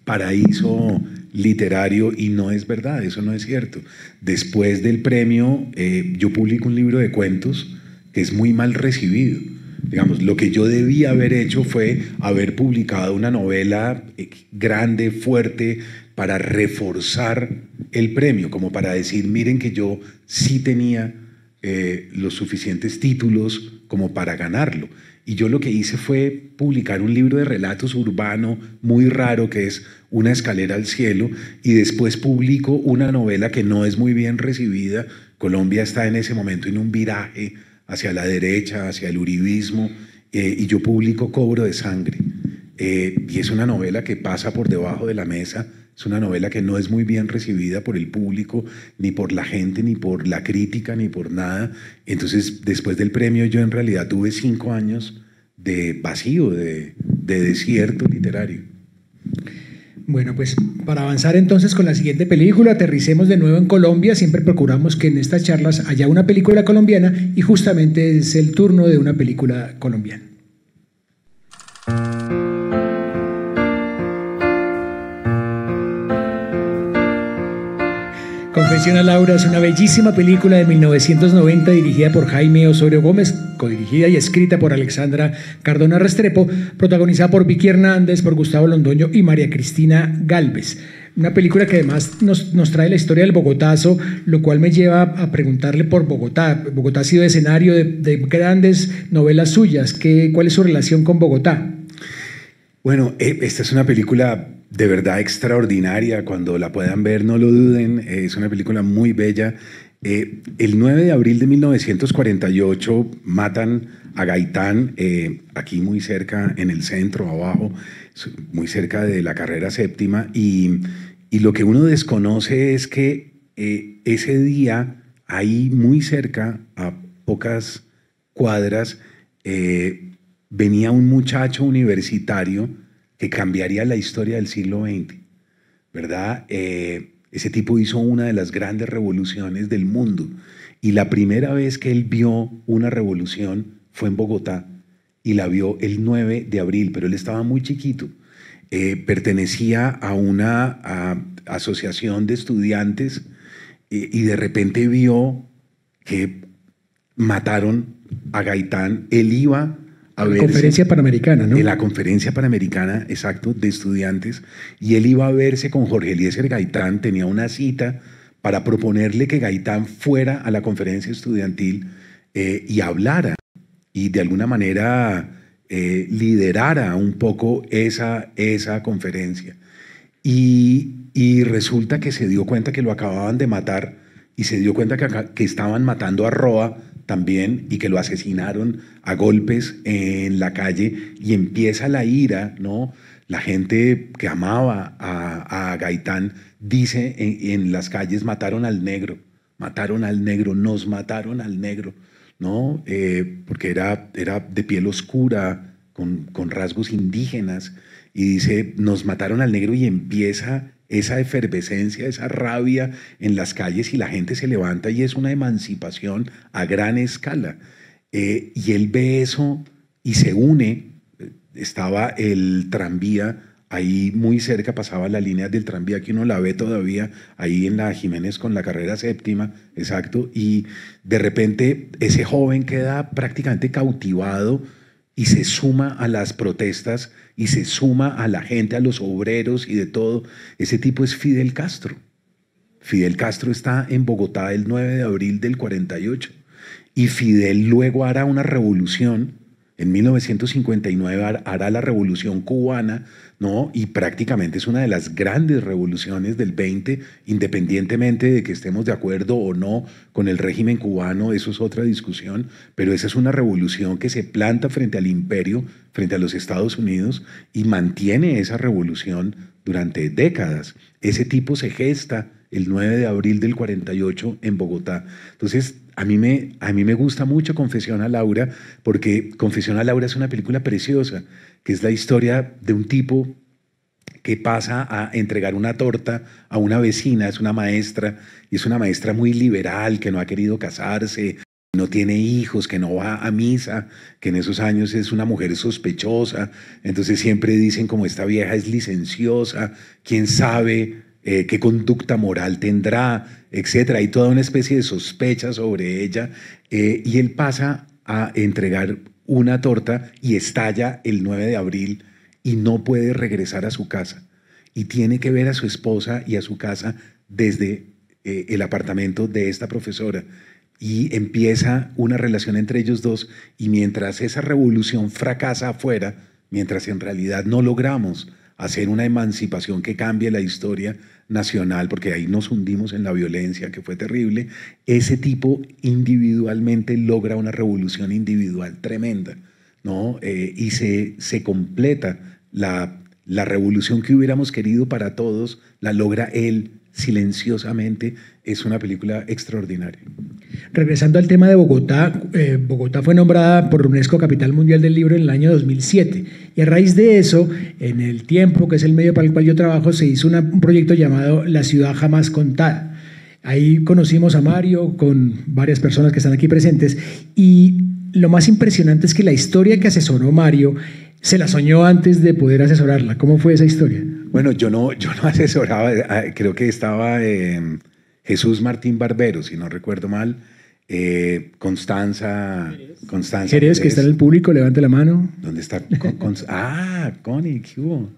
[SPEAKER 2] paraíso literario y no es verdad, eso no es cierto. Después del premio, eh, yo publico un libro de cuentos que es muy mal recibido. Digamos, lo que yo debía haber hecho fue haber publicado una novela eh, grande, fuerte, para reforzar el premio, como para decir, miren que yo sí tenía eh, los suficientes títulos como para ganarlo. Y yo lo que hice fue publicar un libro de relatos urbano muy raro que es Una escalera al cielo y después publico una novela que no es muy bien recibida. Colombia está en ese momento en un viraje hacia la derecha, hacia el uribismo eh, y yo publico Cobro de Sangre. Eh, y es una novela que pasa por debajo de la mesa es una novela que no es muy bien recibida por el público, ni por la gente, ni por la crítica, ni por nada. Entonces, después del premio, yo en realidad tuve cinco años de vacío, de, de desierto literario.
[SPEAKER 1] Bueno, pues para avanzar entonces con la siguiente película, aterricemos de nuevo en Colombia. Siempre procuramos que en estas charlas haya una película colombiana y justamente es el turno de una película colombiana. Confesión a Laura es una bellísima película de 1990 dirigida por Jaime Osorio Gómez, codirigida y escrita por Alexandra Cardona Restrepo, protagonizada por Vicky Hernández, por Gustavo Londoño y María Cristina Galvez. Una película que además nos, trae la historia del Bogotazo, lo cual me lleva a preguntarle por Bogotá. Bogotá ha sido escenario de, grandes novelas suyas. ¿Cuál es su relación con Bogotá?
[SPEAKER 2] Bueno, eh, esta es una película de verdad extraordinaria. Cuando la puedan ver, no lo duden. Eh, es una película muy bella. Eh, el 9 de abril de 1948 matan a Gaitán, aquí muy cerca, en el centro, abajo, muy cerca de la carrera séptima. Y, lo que uno desconoce es que ese día, ahí muy cerca, a pocas cuadras, venía un muchacho universitario que cambiaría la historia del siglo XX, ¿verdad? Eh, ese tipo hizo una de las grandes revoluciones del mundo y la primera vez que él vio una revolución fue en Bogotá y la vio el 9 de abril, pero él estaba muy chiquito. Eh, pertenecía a una asociación de estudiantes eh, y de repente vio que mataron a Gaitán. Él iba
[SPEAKER 1] la conferencia panamericana, ¿no? De la
[SPEAKER 2] conferencia panamericana, exacto, de estudiantes. Y él iba a verse con Jorge Eliezer Gaitán, tenía una cita para proponerle que Gaitán fuera a la conferencia estudiantil eh, y hablara y de alguna manera eh, liderara un poco esa, esa conferencia. Y, resulta que se dio cuenta que lo acababan de matar y se dio cuenta que, que estaban matando a Roa también y que lo asesinaron a golpes en la calle y empieza la ira, ¿no? La gente que amaba a, Gaitán dice en, las calles mataron al negro, mataron al negro, nos mataron al negro, ¿no? Eh, porque era, era de piel oscura, con, con rasgos indígenas y dice nos mataron al negro y empieza esa efervescencia, esa rabia en las calles y la gente se levanta y es una emancipación a gran escala. Eh, y él ve eso y se une. Eh, estaba el tranvía ahí muy cerca, pasaba la línea del tranvía que uno la ve todavía, ahí en la Jiménez con la carrera séptima, exacto. Y de repente ese joven queda prácticamente cautivado y se suma a las protestas y se suma a la gente, a los obreros y de todo. Ese tipo es Fidel Castro. Fidel Castro está en Bogotá el 9 de abril del 48 y Fidel luego hará una revolución en 1959 hará la revolución cubana, ¿no? Y prácticamente es una de las grandes revoluciones del 20, independientemente de que estemos de acuerdo o no con el régimen cubano, eso es otra discusión, pero esa es una revolución que se planta frente al imperio, frente a los Estados Unidos, y mantiene esa revolución durante décadas. Ese tipo se gesta el 9 de abril del 48 en Bogotá. Entonces, a mí, me, a mí me gusta mucho Confesión a Laura, porque Confesión a Laura es una película preciosa, que es la historia de un tipo que pasa a entregar una torta a una vecina, es una maestra, y es una maestra muy liberal, que no ha querido casarse, no tiene hijos, que no va a misa, que en esos años es una mujer sospechosa, entonces siempre dicen como esta vieja es licenciosa, quién sabe eh, qué conducta moral tendrá, etcétera. y toda una especie de sospecha sobre ella eh, y él pasa a entregar una torta y estalla el 9 de abril y no puede regresar a su casa. Y tiene que ver a su esposa y a su casa desde eh, el apartamento de esta profesora. Y empieza una relación entre ellos dos y mientras esa revolución fracasa afuera, mientras en realidad no logramos hacer una emancipación que cambie la historia, nacional, porque ahí nos hundimos en la violencia, que fue terrible, ese tipo individualmente logra una revolución individual tremenda, ¿no? Eh, y se, se completa la, la revolución que hubiéramos querido para todos, la logra él silenciosamente, es una película extraordinaria.
[SPEAKER 1] Regresando al tema de Bogotá, eh, Bogotá fue nombrada por UNESCO Capital Mundial del Libro en el año 2007 y a raíz de eso, en el tiempo que es el medio para el cual yo trabajo, se hizo un proyecto llamado La Ciudad Jamás Contada. Ahí conocimos a Mario con varias personas que están aquí presentes y lo más impresionante es que la historia que asesoró Mario se la soñó antes de poder asesorarla. ¿Cómo fue esa historia?
[SPEAKER 2] Bueno, yo no, yo no asesoraba, ah, creo que estaba em, Jesús Martín Barbero, si no recuerdo mal. Eh, Constanza. Constanza. ¿Querés que está en
[SPEAKER 1] el público? Levante la mano.
[SPEAKER 2] ¿Dónde está? ah, Connie, ¿qué hubo?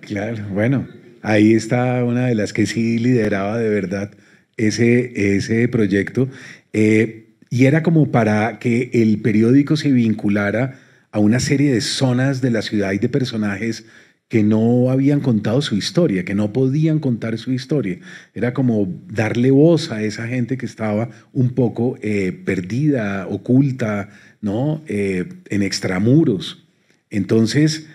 [SPEAKER 2] Claro, bueno, ahí está una de las que sí lideraba de verdad ese, ese proyecto. Eh, y era como para que el periódico se vinculara a una serie de zonas de la ciudad y de personajes que no habían contado su historia, que no podían contar su historia. Era como darle voz a esa gente que estaba un poco eh, perdida, oculta, ¿no? Eh, en extramuros. Entonces,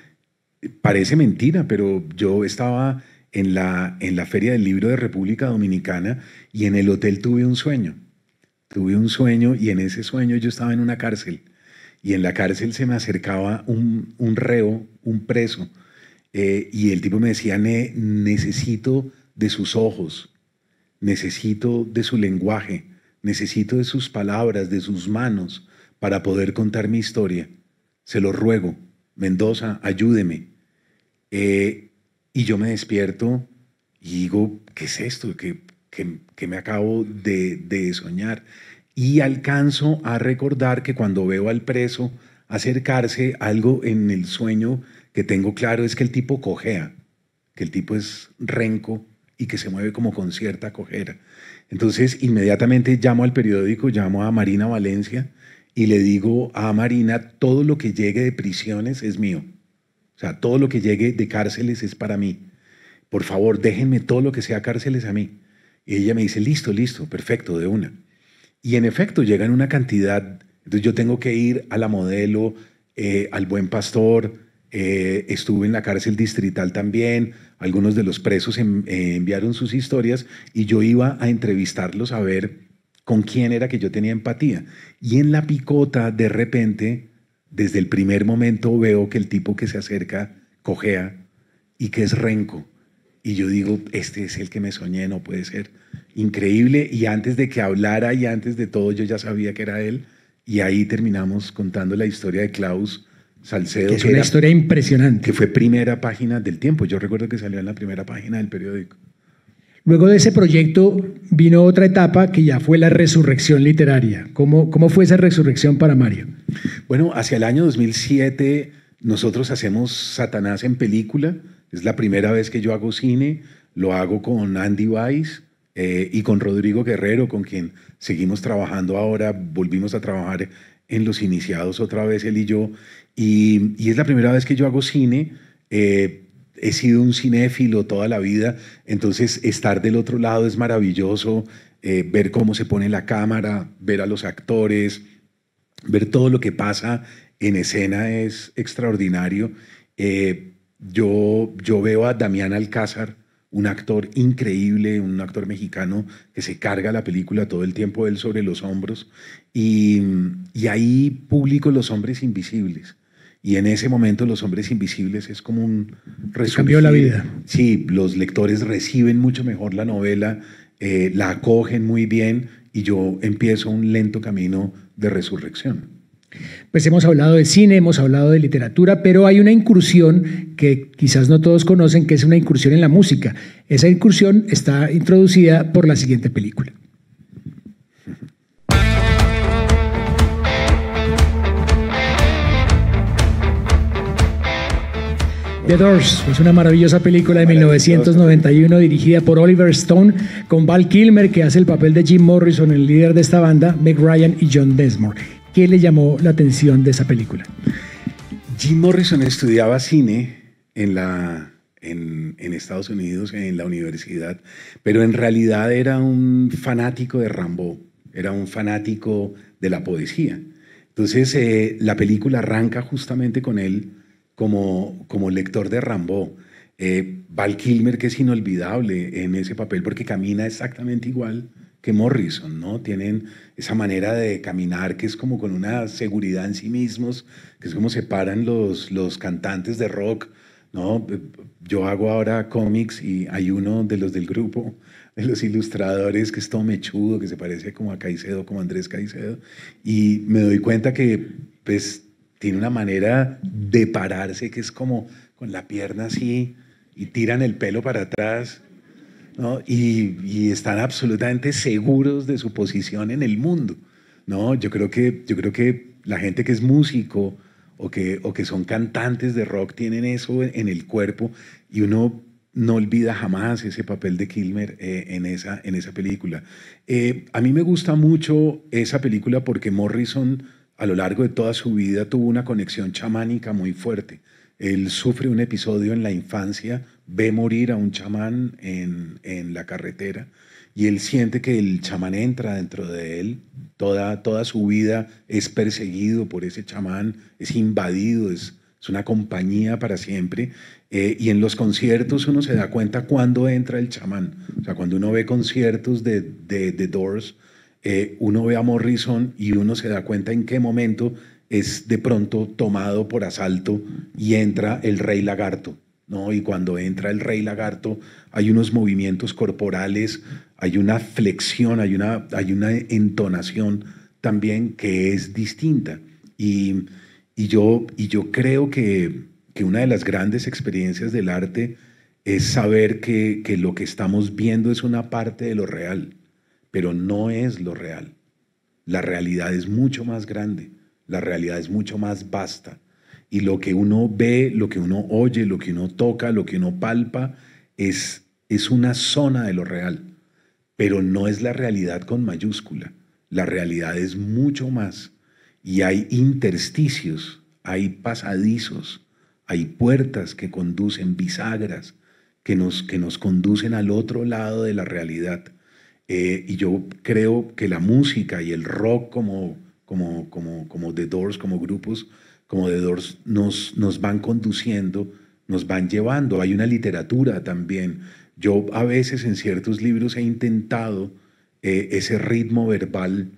[SPEAKER 2] parece mentira, pero yo estaba en la, en la Feria del Libro de República Dominicana y en el hotel tuve un sueño. Tuve un sueño y en ese sueño yo estaba en una cárcel. Y en la cárcel se me acercaba un reo, un preso, eh, y el tipo me decía, ne, necesito de sus ojos, necesito de su lenguaje, necesito de sus palabras, de sus manos, para poder contar mi historia. Se lo ruego, Mendoza, ayúdeme. Eh, y yo me despierto y digo, ¿qué es esto? ¿Qué, me acabo de, de soñar? Y alcanzo a recordar que cuando veo al preso acercarse, algo en el sueño que tengo claro es que el tipo cojea, que el tipo es renco y que se mueve como con cierta cojera. Entonces, inmediatamente llamo al periódico, llamo a Marina Valencia y le digo a Marina, todo lo que llegue de prisiones es mío. O sea, todo lo que llegue de cárceles es para mí. Por favor, déjenme todo lo que sea cárceles a mí. Y ella me dice, listo, listo, perfecto, de una. Y en efecto, llegan una cantidad. Entonces yo tengo que ir a la modelo, eh, al buen pastor, eh, estuve en la cárcel distrital también, algunos de los presos eh, enviaron sus historias y yo iba a entrevistarlos a ver con quién era que yo tenía empatía. Y en la picota, de repente, desde el primer momento veo que el tipo que se acerca cojea y que es renco. Y yo digo, este es el que me soñé, no puede ser. Increíble. Y antes de que hablara y antes de todo, yo ya sabía que era él. Y ahí terminamos contando la historia de Klaus Salcedo. es una historia impresionante. Que fue primera página del tiempo. Yo recuerdo que salió en la primera página del periódico.
[SPEAKER 1] Luego de ese proyecto vino otra etapa que ya fue la resurrección literaria. ¿Cómo, cómo fue esa resurrección para Mario?
[SPEAKER 2] Bueno, hacia el año 2007 nosotros hacemos Satanás en película. Es la primera vez que yo hago cine. Lo hago con Andy Weiss eh, y con Rodrigo Guerrero, con quien seguimos trabajando ahora. Volvimos a trabajar en Los Iniciados otra vez él y yo. Y, es la primera vez que yo hago cine. Eh, he sido un cinéfilo toda la vida, entonces estar del otro lado es maravilloso, eh, ver cómo se pone la cámara, ver a los actores, ver todo lo que pasa en escena es extraordinario. Eh, yo, yo veo a Damián Alcázar, un actor increíble, un actor mexicano que se carga la película todo el tiempo él sobre los hombros, y, y ahí publico Los Hombres Invisibles y en ese momento Los Hombres Invisibles es como un resurgir. Cambió la vida. Sí, los lectores reciben mucho mejor la novela, eh, la acogen muy bien y yo empiezo un lento camino de resurrección. Pues
[SPEAKER 1] hemos hablado de cine, hemos hablado de literatura, pero hay una incursión que quizás no todos conocen, que es una incursión en la música. Esa incursión está introducida por la siguiente película. The Doors es una maravillosa película de 1991 dirigida por Oliver Stone con Val Kilmer que hace el papel de Jim Morrison, el líder de esta banda, Meg Ryan y John Desmore. ¿Qué le llamó la atención de esa película?
[SPEAKER 2] Jim Morrison estudiaba cine en la en, Estados Unidos, en la universidad, pero en realidad era un fanático de Rambo, era un fanático de la poesía. Entonces eh, la película arranca justamente con él como, como lector de Rambo. Eh, Val Kilmer, que es inolvidable en ese papel porque camina exactamente igual que Morrison, ¿no? Tienen esa manera de caminar que es como con una seguridad en sí mismos, que es como se paran los, los cantantes de rock, ¿no? Yo hago ahora cómics y hay uno de los del grupo, de los ilustradores, que es todo mechudo, que se parece como a Caicedo, como Andrés Caicedo, y me doy cuenta que, pues, tiene una manera de pararse que es como con la pierna así y tiran el pelo para atrás. ¿no? Y, están absolutamente seguros de su posición en el mundo. ¿no? Yo, creo que, yo creo que la gente que es músico o que, o que son cantantes de rock tienen eso en el cuerpo y uno no olvida jamás ese papel de Kilmer eh, en, esa, en esa película. Eh, a mí me gusta mucho esa película porque Morrison a lo largo de toda su vida tuvo una conexión chamánica muy fuerte. Él sufre un episodio en la infancia, ve morir a un chamán en, la carretera y él siente que el chamán entra dentro de él. Toda, toda su vida es perseguido por ese chamán, es invadido, es, es una compañía para siempre. Eh, y en los conciertos uno se da cuenta cuando entra el chamán. O sea, cuando uno ve conciertos de, de, de Doors, eh, uno ve a Morrison y uno se da cuenta en qué momento es de pronto tomado por asalto y entra el rey lagarto. ¿no? Y cuando entra el rey lagarto hay unos movimientos corporales, hay una flexión, hay una, hay una entonación también que es distinta. Y, yo, y yo creo que, una de las grandes experiencias del arte es saber que, que lo que estamos viendo es una parte de lo real pero no es lo real. La realidad es mucho más grande, la realidad es mucho más vasta. Y lo que uno ve, lo que uno oye, lo que uno toca, lo que uno palpa, es, es una zona de lo real, pero no es la realidad con mayúscula. La realidad es mucho más. Y hay intersticios, hay pasadizos, hay puertas que conducen, bisagras, que nos, que nos conducen al otro lado de la realidad eh, y yo creo que la música y el rock como, como, como, como The Doors, como grupos como de Doors, nos, nos van conduciendo, nos van llevando. Hay una literatura también. Yo a veces en ciertos libros he intentado eh, ese ritmo verbal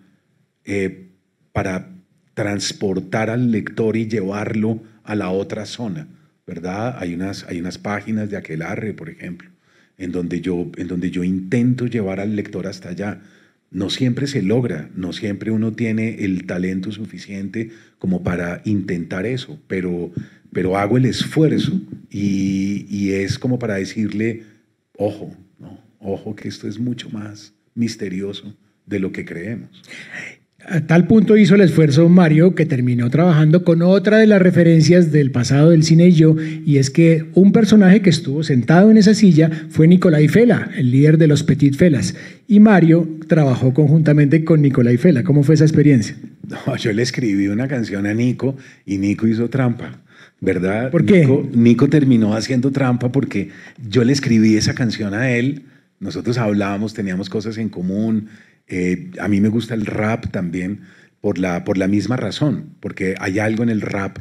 [SPEAKER 2] eh, para transportar al lector y llevarlo a la otra zona, ¿verdad? Hay unas, hay unas páginas de Aquelarre, por ejemplo, en donde yo, en donde yo intento llevar al lector hasta allá. No siempre se logra, no siempre uno tiene el talento suficiente como para intentar eso, pero, pero hago el esfuerzo y, es como para decirle, ojo, ojo que esto es mucho más misterioso de lo que creemos.
[SPEAKER 1] A tal punto hizo el esfuerzo Mario que terminó trabajando con otra de las referencias del pasado del cine y yo, y es que un personaje que estuvo sentado en esa silla fue Nicolai Fela, el líder de los Petit Felas, y Mario trabajó conjuntamente con Nicolai Fela. ¿Cómo fue esa experiencia?
[SPEAKER 2] yo le escribí una canción a Nico y Nico hizo trampa. ¿Verdad? ¿Por qué? Nico, Nico terminó haciendo trampa porque yo le escribí esa canción a él. Nosotros hablábamos, teníamos cosas en común, eh, a mí me gusta el rap también por la, por la misma razón, porque hay algo en el rap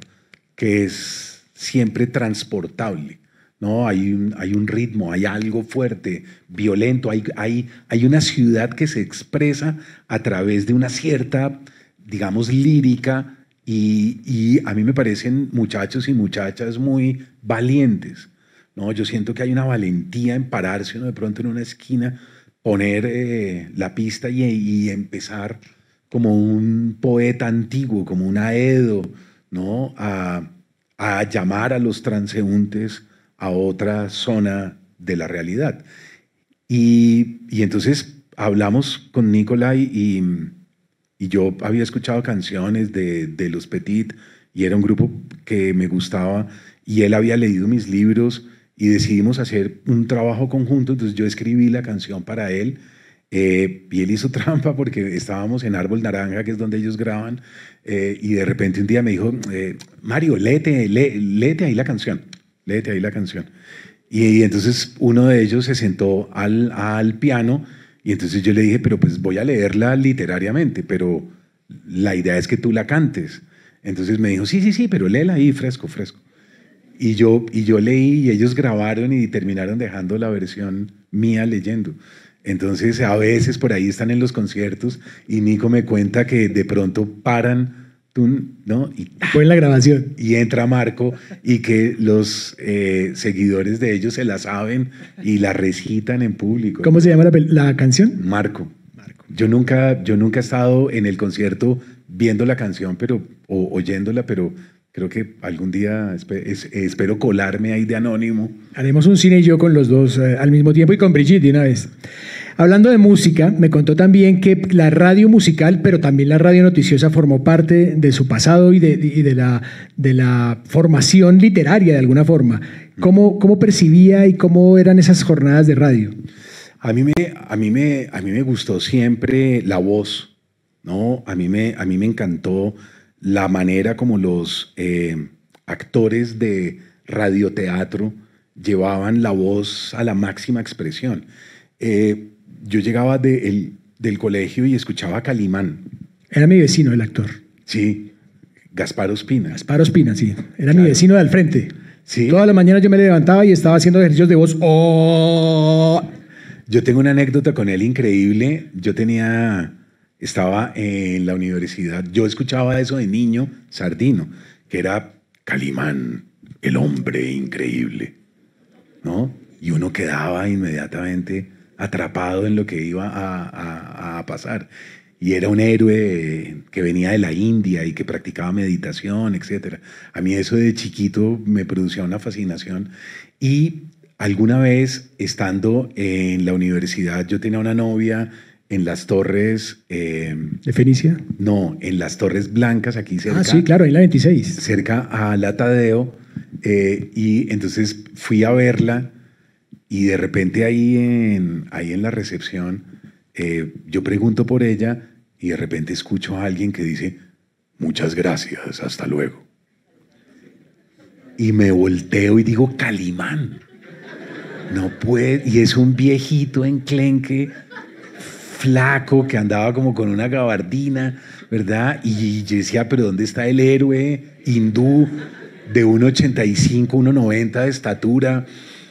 [SPEAKER 2] que es siempre transportable. ¿no? Hay un, hay un ritmo, hay algo fuerte, violento, hay, hay, hay una ciudad que se expresa a través de una cierta, digamos, lírica y, a mí me parecen muchachos y muchachas muy valientes. ¿no? Yo siento que hay una valentía en pararse de pronto en una esquina poner eh, la pista y, empezar como un poeta antiguo, como un aedo, ¿no? A, llamar a los transeúntes a otra zona de la realidad. Y, entonces hablamos con Nicolai y, yo había escuchado canciones de, de Los Petit y era un grupo que me gustaba y él había leído mis libros y decidimos hacer un trabajo conjunto. Entonces yo escribí la canción para él eh, y él hizo trampa porque estábamos en Árbol Naranja, que es donde ellos graban, eh, y de repente un día me dijo, eh, Mario, léete, ahí la canción, léete ahí la canción. Y, y entonces uno de ellos se sentó al, al piano y entonces yo le dije, pero pues voy a leerla literariamente, pero la idea es que tú la cantes. Entonces me dijo, sí, sí, sí, pero léela ahí, fresco, fresco. Y yo, y yo leí y ellos grabaron y terminaron dejando la versión mía leyendo. Entonces a veces por ahí están en los conciertos y Nico me cuenta que de pronto paran, ¿no? Y ponen la grabación. Y entra Marco y que los eh, seguidores de ellos se la saben y la recitan en público. ¿Cómo
[SPEAKER 1] se llama la, la canción?
[SPEAKER 2] Marco. Marco. Yo nunca, yo nunca he estado en el concierto viendo la canción pero, o oyéndola, pero Creo que algún día espero colarme ahí de anónimo.
[SPEAKER 1] Haremos un cine y yo con los dos eh, al mismo tiempo y con Brigitte una vez. Hablando de música, me contó también que la radio musical, pero también la radio noticiosa, formó parte de su pasado y de, la, de la formación literaria de alguna forma. ¿Cómo, ¿Cómo percibía y cómo eran esas jornadas de radio?
[SPEAKER 2] A mí me, a mí me, a mí me gustó siempre la voz, ¿no? A mí me, a mí me encantó la manera como los eh, actores de radioteatro llevaban la voz a la máxima expresión. Eh, yo llegaba del colegio y escuchaba a Calimán. Era mi vecino el actor. Sí, Gaspar
[SPEAKER 1] Ospina. Gaspar Ospina, sí. Era mi vecino de al frente. Sí. Todas las mañanas yo me levantaba y estaba haciendo ejercicios
[SPEAKER 2] de voz. Oh. Yo tengo una anécdota con él increíble. Yo tenía estaba en la universidad, yo escuchaba eso de niño sardino, que era Calimán, el hombre increíble, ¿no? Y uno quedaba inmediatamente atrapado en lo que iba a, a pasar. Y era un héroe que venía de la India y que practicaba meditación, etc. A mí eso de chiquito me producía una fascinación. Y alguna vez, estando en la universidad, yo tenía una novia en las torres... Em, ¿De Fenicia? No, en las torres blancas, aquí ah, cerca. Ah, sí, claro, en la 26. Cerca a la eh, y entonces fui a verla y de repente ahí en, ahí en la recepción eh, yo pregunto por ella y de repente escucho a alguien que dice, muchas gracias, hasta luego. Y me volteo y digo, Calimán. No puede, y es un viejito enclenque flaco que andaba como con una gabardina, ¿verdad? Y decía, pero ¿dónde está el héroe hindú de 1,85, 1,90 de estatura?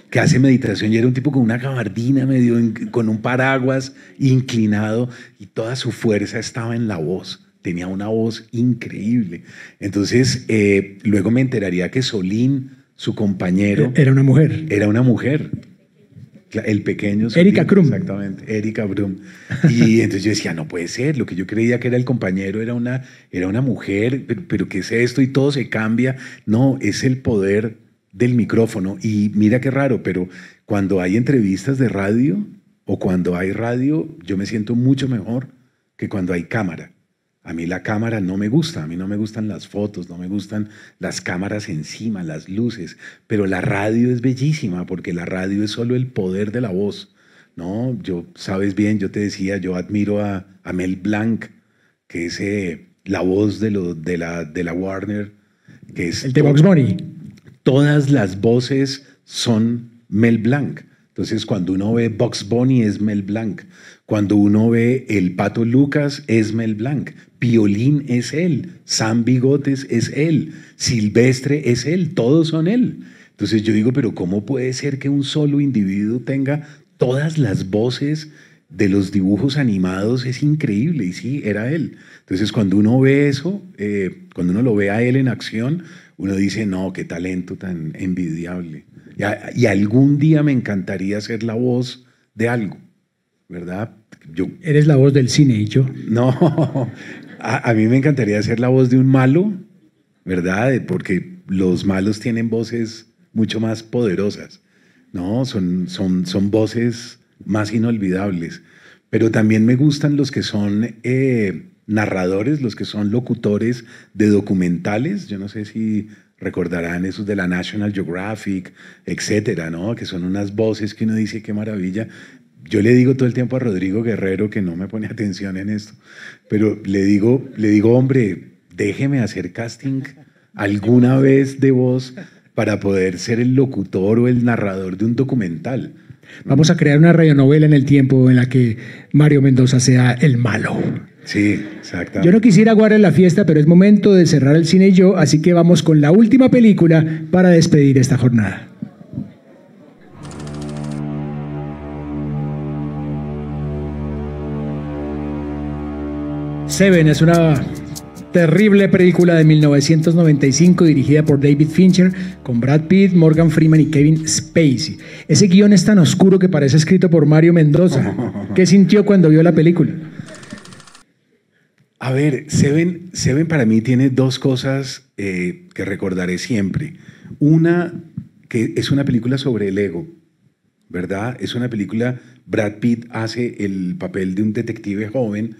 [SPEAKER 2] que hace meditación y era un tipo con una gabardina, medio con un paraguas inclinado y toda su fuerza estaba en la voz. Tenía una voz increíble. Entonces, eh, luego me enteraría que Solín, su compañero... Era una mujer. Era una mujer. El pequeño. Erika Krum. Exactamente, Erika Krum. Y entonces yo decía, no puede ser, lo que yo creía que era el compañero era una, era una mujer, pero, que ¿qué es esto? Y todo se cambia. No, es el poder del micrófono. Y mira qué raro, pero cuando hay entrevistas de radio o cuando hay radio, yo me siento mucho mejor que cuando hay cámara. A mí la cámara no me gusta, a mí no me gustan las fotos, no me gustan las cámaras encima, las luces, pero la radio es bellísima porque la radio es solo el poder de la voz. No, yo sabes bien, yo te decía, yo admiro a, Mel Blanc, que es eh, la voz de, la, Warner, que es... El de Box Money. Todas las voces son Mel Blanc. Entonces, cuando uno ve Box Bunny es Mel Blanc, cuando uno ve El Pato Lucas es Mel Blanc, Piolín es él, Sam Bigotes es él, Silvestre es él, todos son él. Entonces yo digo, pero ¿cómo puede ser que un solo individuo tenga todas las voces de los dibujos animados? Es increíble, y sí, era él. Entonces cuando uno ve eso, eh, cuando uno lo ve a él en acción, uno dice, no, qué talento tan envidiable. Y, algún día me encantaría ser la voz de algo, ¿verdad? Yo, Eres la voz del cine y yo. No, a, mí me encantaría ser la voz de un malo, ¿verdad? Eh, porque los malos tienen voces mucho más poderosas, ¿no? Son, son, son voces más inolvidables. Pero también me gustan los que son eh, narradores, los que son locutores de documentales. Yo no sé si recordarán esos de la National Geographic, etcétera, ¿no? Que son unas voces que uno dice, qué maravilla. Yo le digo todo el tiempo a Rodrigo Guerrero que no me pone atención en esto, pero le digo, le digo, hombre, déjeme hacer casting alguna vez de voz para poder ser el locutor o el narrador de un documental.
[SPEAKER 1] Vamos a crear una radionovela en el tiempo en la que Mario Mendoza sea el
[SPEAKER 2] malo. Sí, exactamente. Yo
[SPEAKER 1] no quisiera guardar la fiesta, pero es momento de cerrar el cine y yo, así que vamos con la última película para despedir esta jornada. Seven es una terrible película de 1995 dirigida por David Fincher con Brad Pitt, Morgan Freeman y Kevin Spacey. Ese guión es tan oscuro que parece escrito por Mario Mendoza. ¿Qué sintió cuando vio la película?
[SPEAKER 2] A ver, Seven, para mí tiene dos cosas eh, que recordaré siempre. Una, que es una película sobre el ego, ¿verdad? Es una película, Brad Pitt hace el papel de un detective joven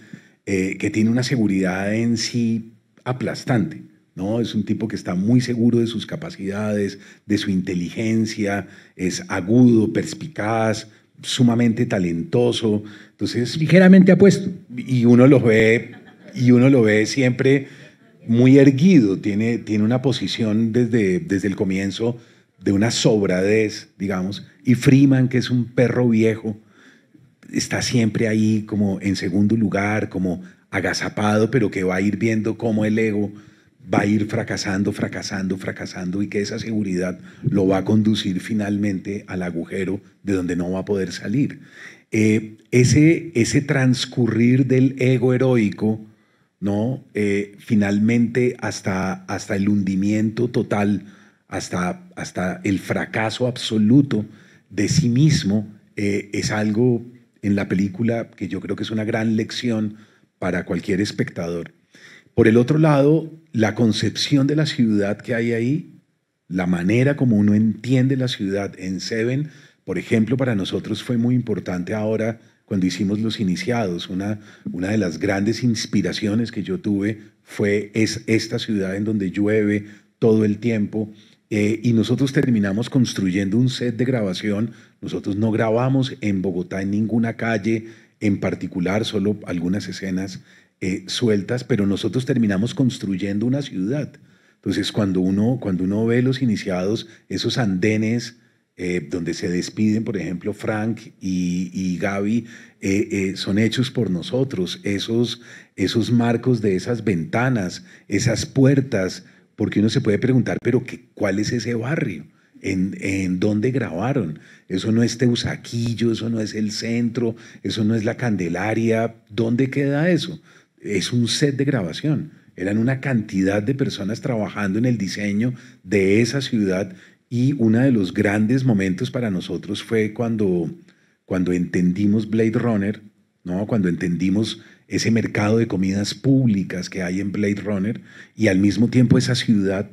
[SPEAKER 2] eh, que tiene una seguridad en sí aplastante, ¿no? Es un tipo que está muy seguro de sus capacidades, de su inteligencia, es agudo, perspicaz, sumamente talentoso. Entonces... Ligeramente apuesto. Y uno los ve y uno lo ve siempre muy erguido, tiene, tiene una posición desde, desde el comienzo de una sobradez, digamos, y Freeman, que es un perro viejo, está siempre ahí como en segundo lugar, como agazapado, pero que va a ir viendo cómo el ego va a ir fracasando, fracasando, fracasando y que esa seguridad lo va a conducir finalmente al agujero de donde no va a poder salir. Eh, ese, ese transcurrir del ego heroico ¿no? Eh, finalmente hasta, hasta el hundimiento total, hasta, hasta el fracaso absoluto de sí mismo, eh, es algo en la película que yo creo que es una gran lección para cualquier espectador. Por el otro lado, la concepción de la ciudad que hay ahí, la manera como uno entiende la ciudad en Seven, por ejemplo, para nosotros fue muy importante ahora cuando hicimos Los Iniciados. Una, una de las grandes inspiraciones que yo tuve fue es esta ciudad en donde llueve todo el tiempo. Eh, y nosotros terminamos construyendo un set de grabación. Nosotros no grabamos en Bogotá en ninguna calle en particular, solo algunas escenas eh, sueltas, pero nosotros terminamos construyendo una ciudad. Entonces, cuando uno, cuando uno ve los iniciados, esos andenes eh, donde se despiden, por ejemplo, Frank y, Gaby, eh, eh, son hechos por nosotros, esos, esos marcos de esas ventanas, esas puertas, porque uno se puede preguntar, pero qué, ¿cuál es ese barrio? ¿En, en dónde grabaron? Eso no es Teusaquillo, eso no es el centro, eso no es la Candelaria, ¿dónde queda eso? Es un set de grabación. Eran una cantidad de personas trabajando en el diseño de esa ciudad y uno de los grandes momentos para nosotros fue cuando, cuando entendimos Blade Runner, ¿no? cuando entendimos ese mercado de comidas públicas que hay en Blade Runner y al mismo tiempo esa ciudad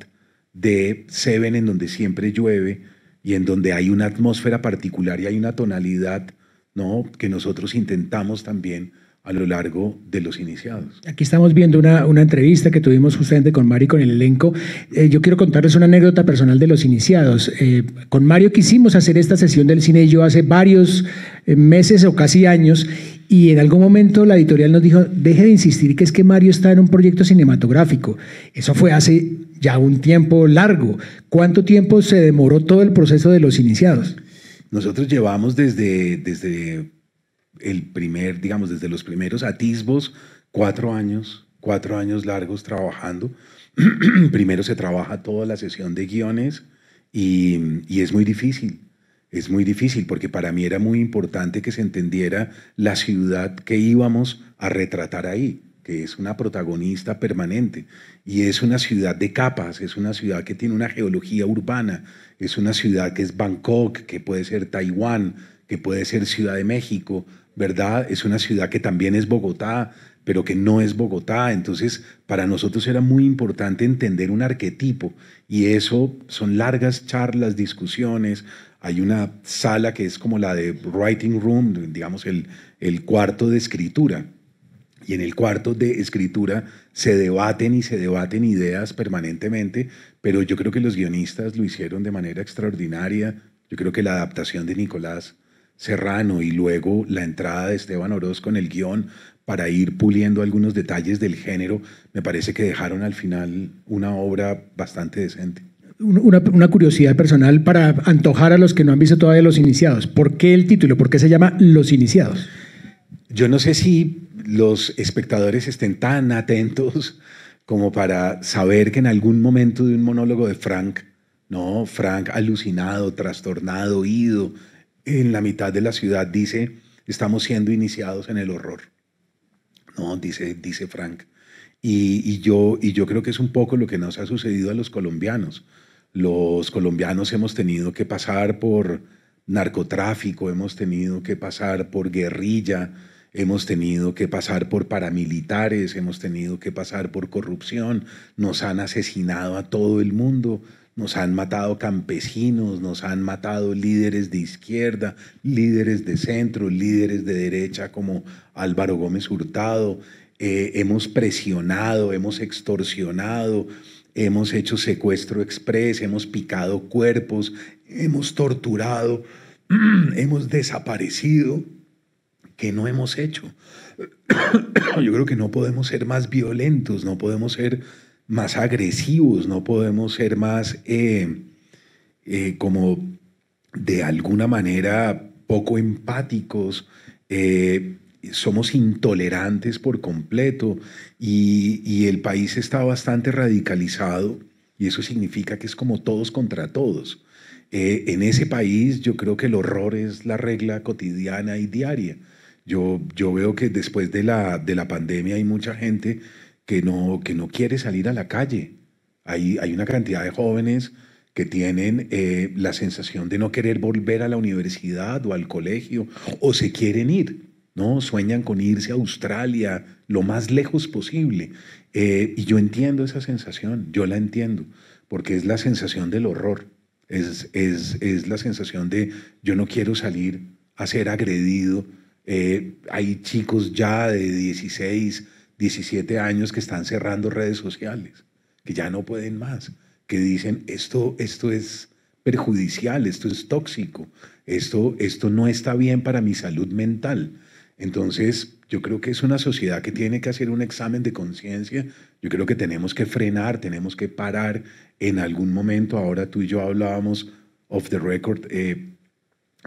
[SPEAKER 2] de Seven en donde siempre llueve y en donde hay una atmósfera particular y hay una tonalidad ¿no? que nosotros intentamos también a lo largo de los iniciados.
[SPEAKER 1] Aquí estamos viendo una, entrevista que tuvimos justamente con Mario y con el elenco. Eh, yo quiero contarles una anécdota personal de los iniciados. Eh, con Mario quisimos hacer esta sesión del cine yo hace varios eh, meses o casi años y en algún momento la editorial nos dijo, deje de insistir que es que Mario está en un proyecto cinematográfico. Eso fue hace ya un tiempo largo. ¿Cuánto tiempo se demoró todo el proceso de los iniciados?
[SPEAKER 2] Nosotros llevamos desde, desde el primer, digamos, desde los primeros atisbos, cuatro años, cuatro años largos trabajando. Primero se trabaja toda la sesión de guiones y, es muy difícil. Es muy difícil porque para mí era muy importante que se entendiera la ciudad que íbamos a retratar ahí que es una protagonista permanente. Y es una ciudad de capas, es una ciudad que tiene una geología urbana, es una ciudad que es Bangkok, que puede ser Taiwán, que puede ser Ciudad de México, es una ciudad que también es Bogotá, pero que no es Bogotá. Entonces, para nosotros era muy importante entender un arquetipo y eso son largas charlas, discusiones. Hay una sala que es como la de Writing Room, digamos el, el cuarto de escritura. Y en el cuarto de escritura se debaten y se debaten ideas permanentemente, pero yo creo que los guionistas lo hicieron de manera extraordinaria. Yo creo que la adaptación de Nicolás Serrano y luego la entrada de Esteban Orozco con el guión para ir puliendo algunos detalles del género, me parece que dejaron al final una obra bastante decente.
[SPEAKER 1] Una, curiosidad personal para antojar a los que no han visto todavía Los Iniciados. ¿Por qué el título? ¿Por qué se llama Los Iniciados?
[SPEAKER 2] Yo no sé si los espectadores estén tan atentos como para saber que en algún momento de un monólogo de Frank, no, Frank alucinado, trastornado, ido, en la mitad de la ciudad dice, estamos siendo iniciados en el horror. No, dice, dice Frank. Y, yo, y yo creo que es un poco lo que nos ha sucedido a los colombianos. Los colombianos hemos tenido que pasar por narcotráfico, hemos tenido que pasar por guerrilla, hemos tenido que pasar por paramilitares, hemos tenido que pasar por corrupción, nos han asesinado a todo el mundo, nos han matado campesinos, nos han matado líderes de izquierda, líderes de centro, líderes de derecha como Álvaro Gómez Hurtado, eh, hemos presionado, hemos extorsionado, hemos hecho secuestro express, hemos picado cuerpos, hemos torturado, hemos desaparecido. que no hemos hecho? Yo creo que no podemos ser más violentos, no podemos ser más agresivos, no podemos ser más eh, eh, como de alguna manera poco empáticos, eh, somos intolerantes por completo y, y, el país está bastante radicalizado y eso significa que es como todos contra todos. en ese país yo creo que el horror es la regla cotidiana y diaria. Yo, yo veo que después de la, de la pandemia hay mucha gente que no, que no quiere salir a la calle. Hay, hay una cantidad de jóvenes que tienen eh, la sensación de no querer volver a la universidad o al colegio, o se quieren ir, ¿no? Sueñan con irse a Australia lo más lejos posible. Eh, y yo entiendo esa sensación, yo la entiendo, porque es la sensación del horror, es, es, la sensación de yo no quiero salir a ser agredido. Eh, hay chicos ya de 16, 17 años que están cerrando redes sociales, que ya no pueden más, que dicen esto, esto es perjudicial, esto es tóxico, esto, esto no está bien para mi salud mental. Entonces, yo creo que es una sociedad que tiene que hacer un examen de conciencia. Yo creo que tenemos que frenar, tenemos que parar en algún momento. Ahora tú y yo hablábamos off the record eh,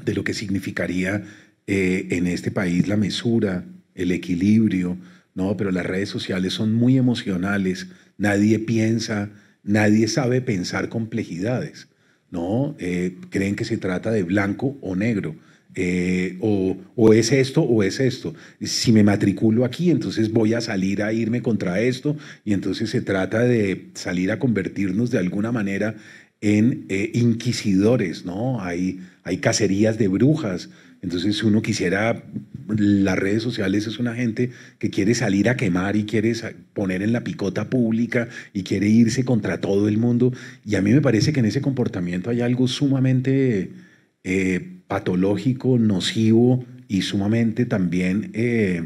[SPEAKER 2] de lo que significaría eh, en este país la mesura, el equilibrio, no, pero las redes sociales son muy emocionales, nadie piensa, nadie sabe pensar complejidades. No, eh, creen que se trata de blanco o negro. Eh, o, es esto o es esto. Si me matriculo aquí, entonces voy a salir a irme contra esto y entonces se trata de salir a convertirnos de alguna manera en eh, inquisidores, ¿no? Hay, hay cacerías de brujas, entonces uno quisiera, las redes sociales es una gente que quiere salir a quemar y quiere poner en la picota pública y quiere irse contra todo el mundo. Y a mí me parece que en ese comportamiento hay algo sumamente eh, patológico, nocivo y sumamente también, eh,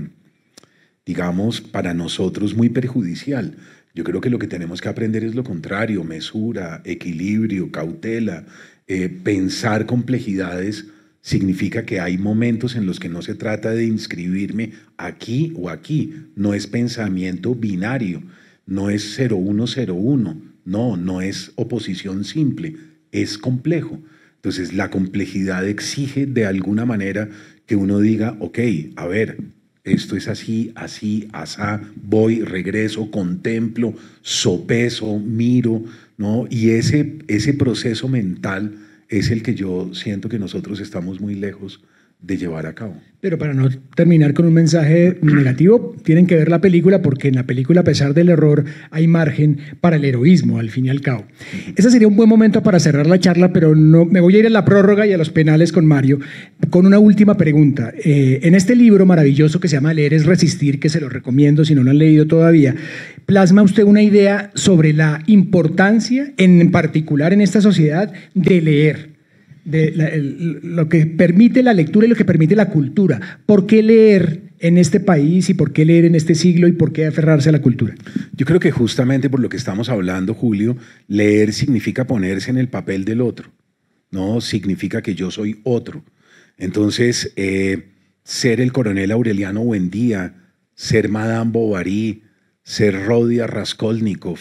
[SPEAKER 2] digamos, para nosotros muy perjudicial. Yo creo que lo que tenemos que aprender es lo contrario, mesura, equilibrio, cautela, eh, pensar complejidades significa que hay momentos en los que no se trata de inscribirme aquí o aquí, no es pensamiento binario, no es 0101, no, no es oposición simple, es complejo. Entonces la complejidad exige de alguna manera que uno diga, ok, a ver, esto es así, así, asá, voy, regreso, contemplo, sopeso, miro, ¿no? Y ese, ese proceso mental es el que yo siento que nosotros estamos muy lejos de llevar a cabo.
[SPEAKER 1] Pero para no terminar con un mensaje negativo, tienen que ver la película porque en la película, a pesar del error, hay margen para el heroísmo, al fin y al cabo. Ese sería un buen momento para cerrar la charla, pero no, me voy a ir a la prórroga y a los penales con Mario, con una última pregunta. Eh, en este libro maravilloso que se llama Leer es Resistir, que se lo recomiendo si no lo han leído todavía, plasma usted una idea sobre la importancia, en particular en esta sociedad, de leer, de lo que permite la lectura y lo que permite la cultura. ¿Por qué leer? en este país y por qué leer en este
[SPEAKER 2] siglo y por qué aferrarse a la cultura? Yo creo que justamente por lo que estamos hablando, Julio, leer significa ponerse en el papel del otro, no significa que yo soy otro. Entonces, eh, ser el coronel Aureliano Buendía, ser Madame Bovary, ser Rodia Raskolnikov,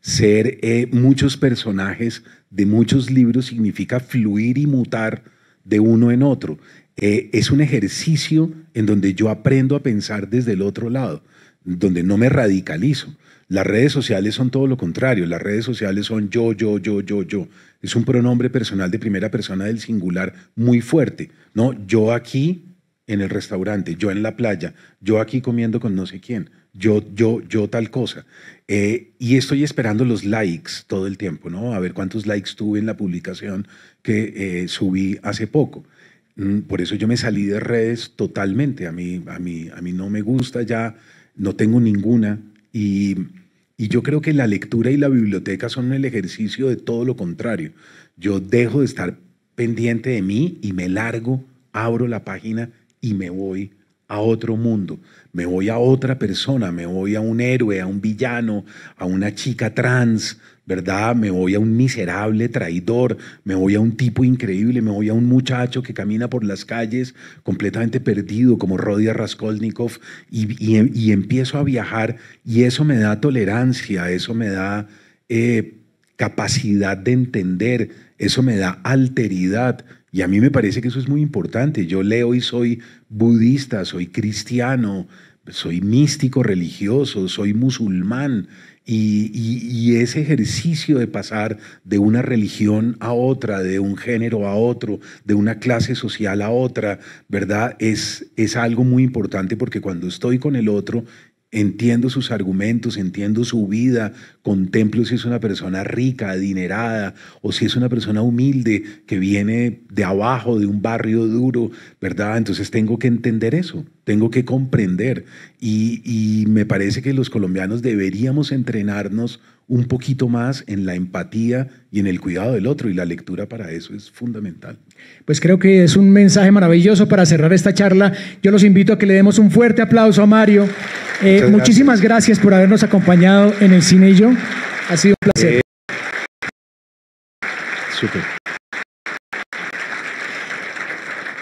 [SPEAKER 2] ser eh, muchos personajes de muchos libros significa fluir y mutar de uno en otro. Eh, es un ejercicio en donde yo aprendo a pensar desde el otro lado, donde no me radicalizo. Las redes sociales son todo lo contrario, las redes sociales son yo, yo, yo, yo, yo. Es un pronombre personal de primera persona del singular muy fuerte. No, yo aquí en el restaurante, yo en la playa, yo aquí comiendo con no sé quién, yo, yo, tal cosa. Eh, y estoy esperando los likes todo el tiempo, ¿no? A ver cuántos likes tuve en la publicación que eh, subí hace poco. Mm, por eso yo me salí de redes totalmente. A mí, a mí, a mí no me gusta ya, no tengo ninguna. Y, y yo creo que la lectura y la biblioteca son el ejercicio de todo lo contrario. Yo dejo de estar pendiente de mí y me largo, abro la página y me voy a otro mundo, me voy a otra persona, me voy a un héroe, a un villano, a una chica trans, ¿verdad? Me voy a un miserable traidor, me voy a un tipo increíble, me voy a un muchacho que camina por las calles completamente perdido como Rodia Raskolnikov y, empiezo a viajar y eso me da tolerancia, eso me da eh, capacidad de entender, eso me da alteridad y a mí me parece que eso es muy importante. Yo leo y soy budista, soy cristiano, soy místico religioso, soy musulmán. Y, ese ejercicio de pasar de una religión a otra, de un género a otro, de una clase social a otra, ¿verdad? Es, es algo muy importante porque cuando estoy con el otro Entiendo sus argumentos, entiendo su vida, contemplo si es una persona rica, adinerada, o si es una persona humilde que viene de abajo, de un barrio duro, ¿verdad? Entonces tengo que entender eso, tengo que comprender. Y, me parece que los colombianos deberíamos entrenarnos un poquito más en la empatía y en el cuidado del otro, y la lectura para eso es fundamental.
[SPEAKER 1] Pues creo que es un mensaje maravilloso para cerrar esta charla. Yo los invito a que le demos un fuerte aplauso a Mario. Eh, muchísimas gracias por habernos acompañado en el Cine y yo. Ha sido un placer.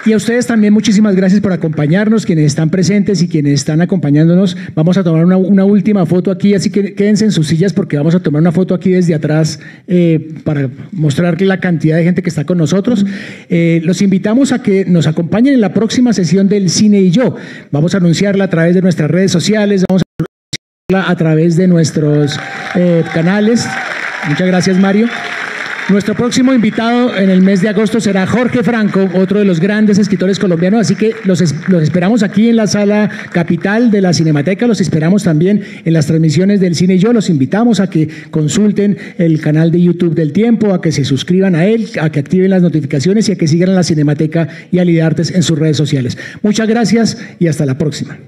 [SPEAKER 1] Y a ustedes también muchísimas gracias por acompañarnos, quienes están presentes y quienes están acompañándonos. Vamos a tomar una, última foto aquí, así que quédense en sus sillas porque vamos a tomar una foto aquí desde atrás eh, para mostrar la cantidad de gente que está con nosotros. Eh, los invitamos a que nos acompañen en la próxima sesión del Cine y Yo. Vamos a anunciarla a través de nuestras redes sociales, vamos a anunciarla a través de nuestros eh, canales. Muchas gracias, Mario. Nuestro próximo invitado en el mes de agosto será Jorge Franco, otro de los grandes escritores colombianos, así que los, esperamos aquí en la sala capital de la Cinemateca, los esperamos también en las transmisiones del cine y yo los invitamos a que consulten el canal de YouTube del tiempo, a que se suscriban a él, a que activen las notificaciones y a que sigan a la Cinemateca y a Artes en sus redes sociales. Muchas gracias y hasta la próxima.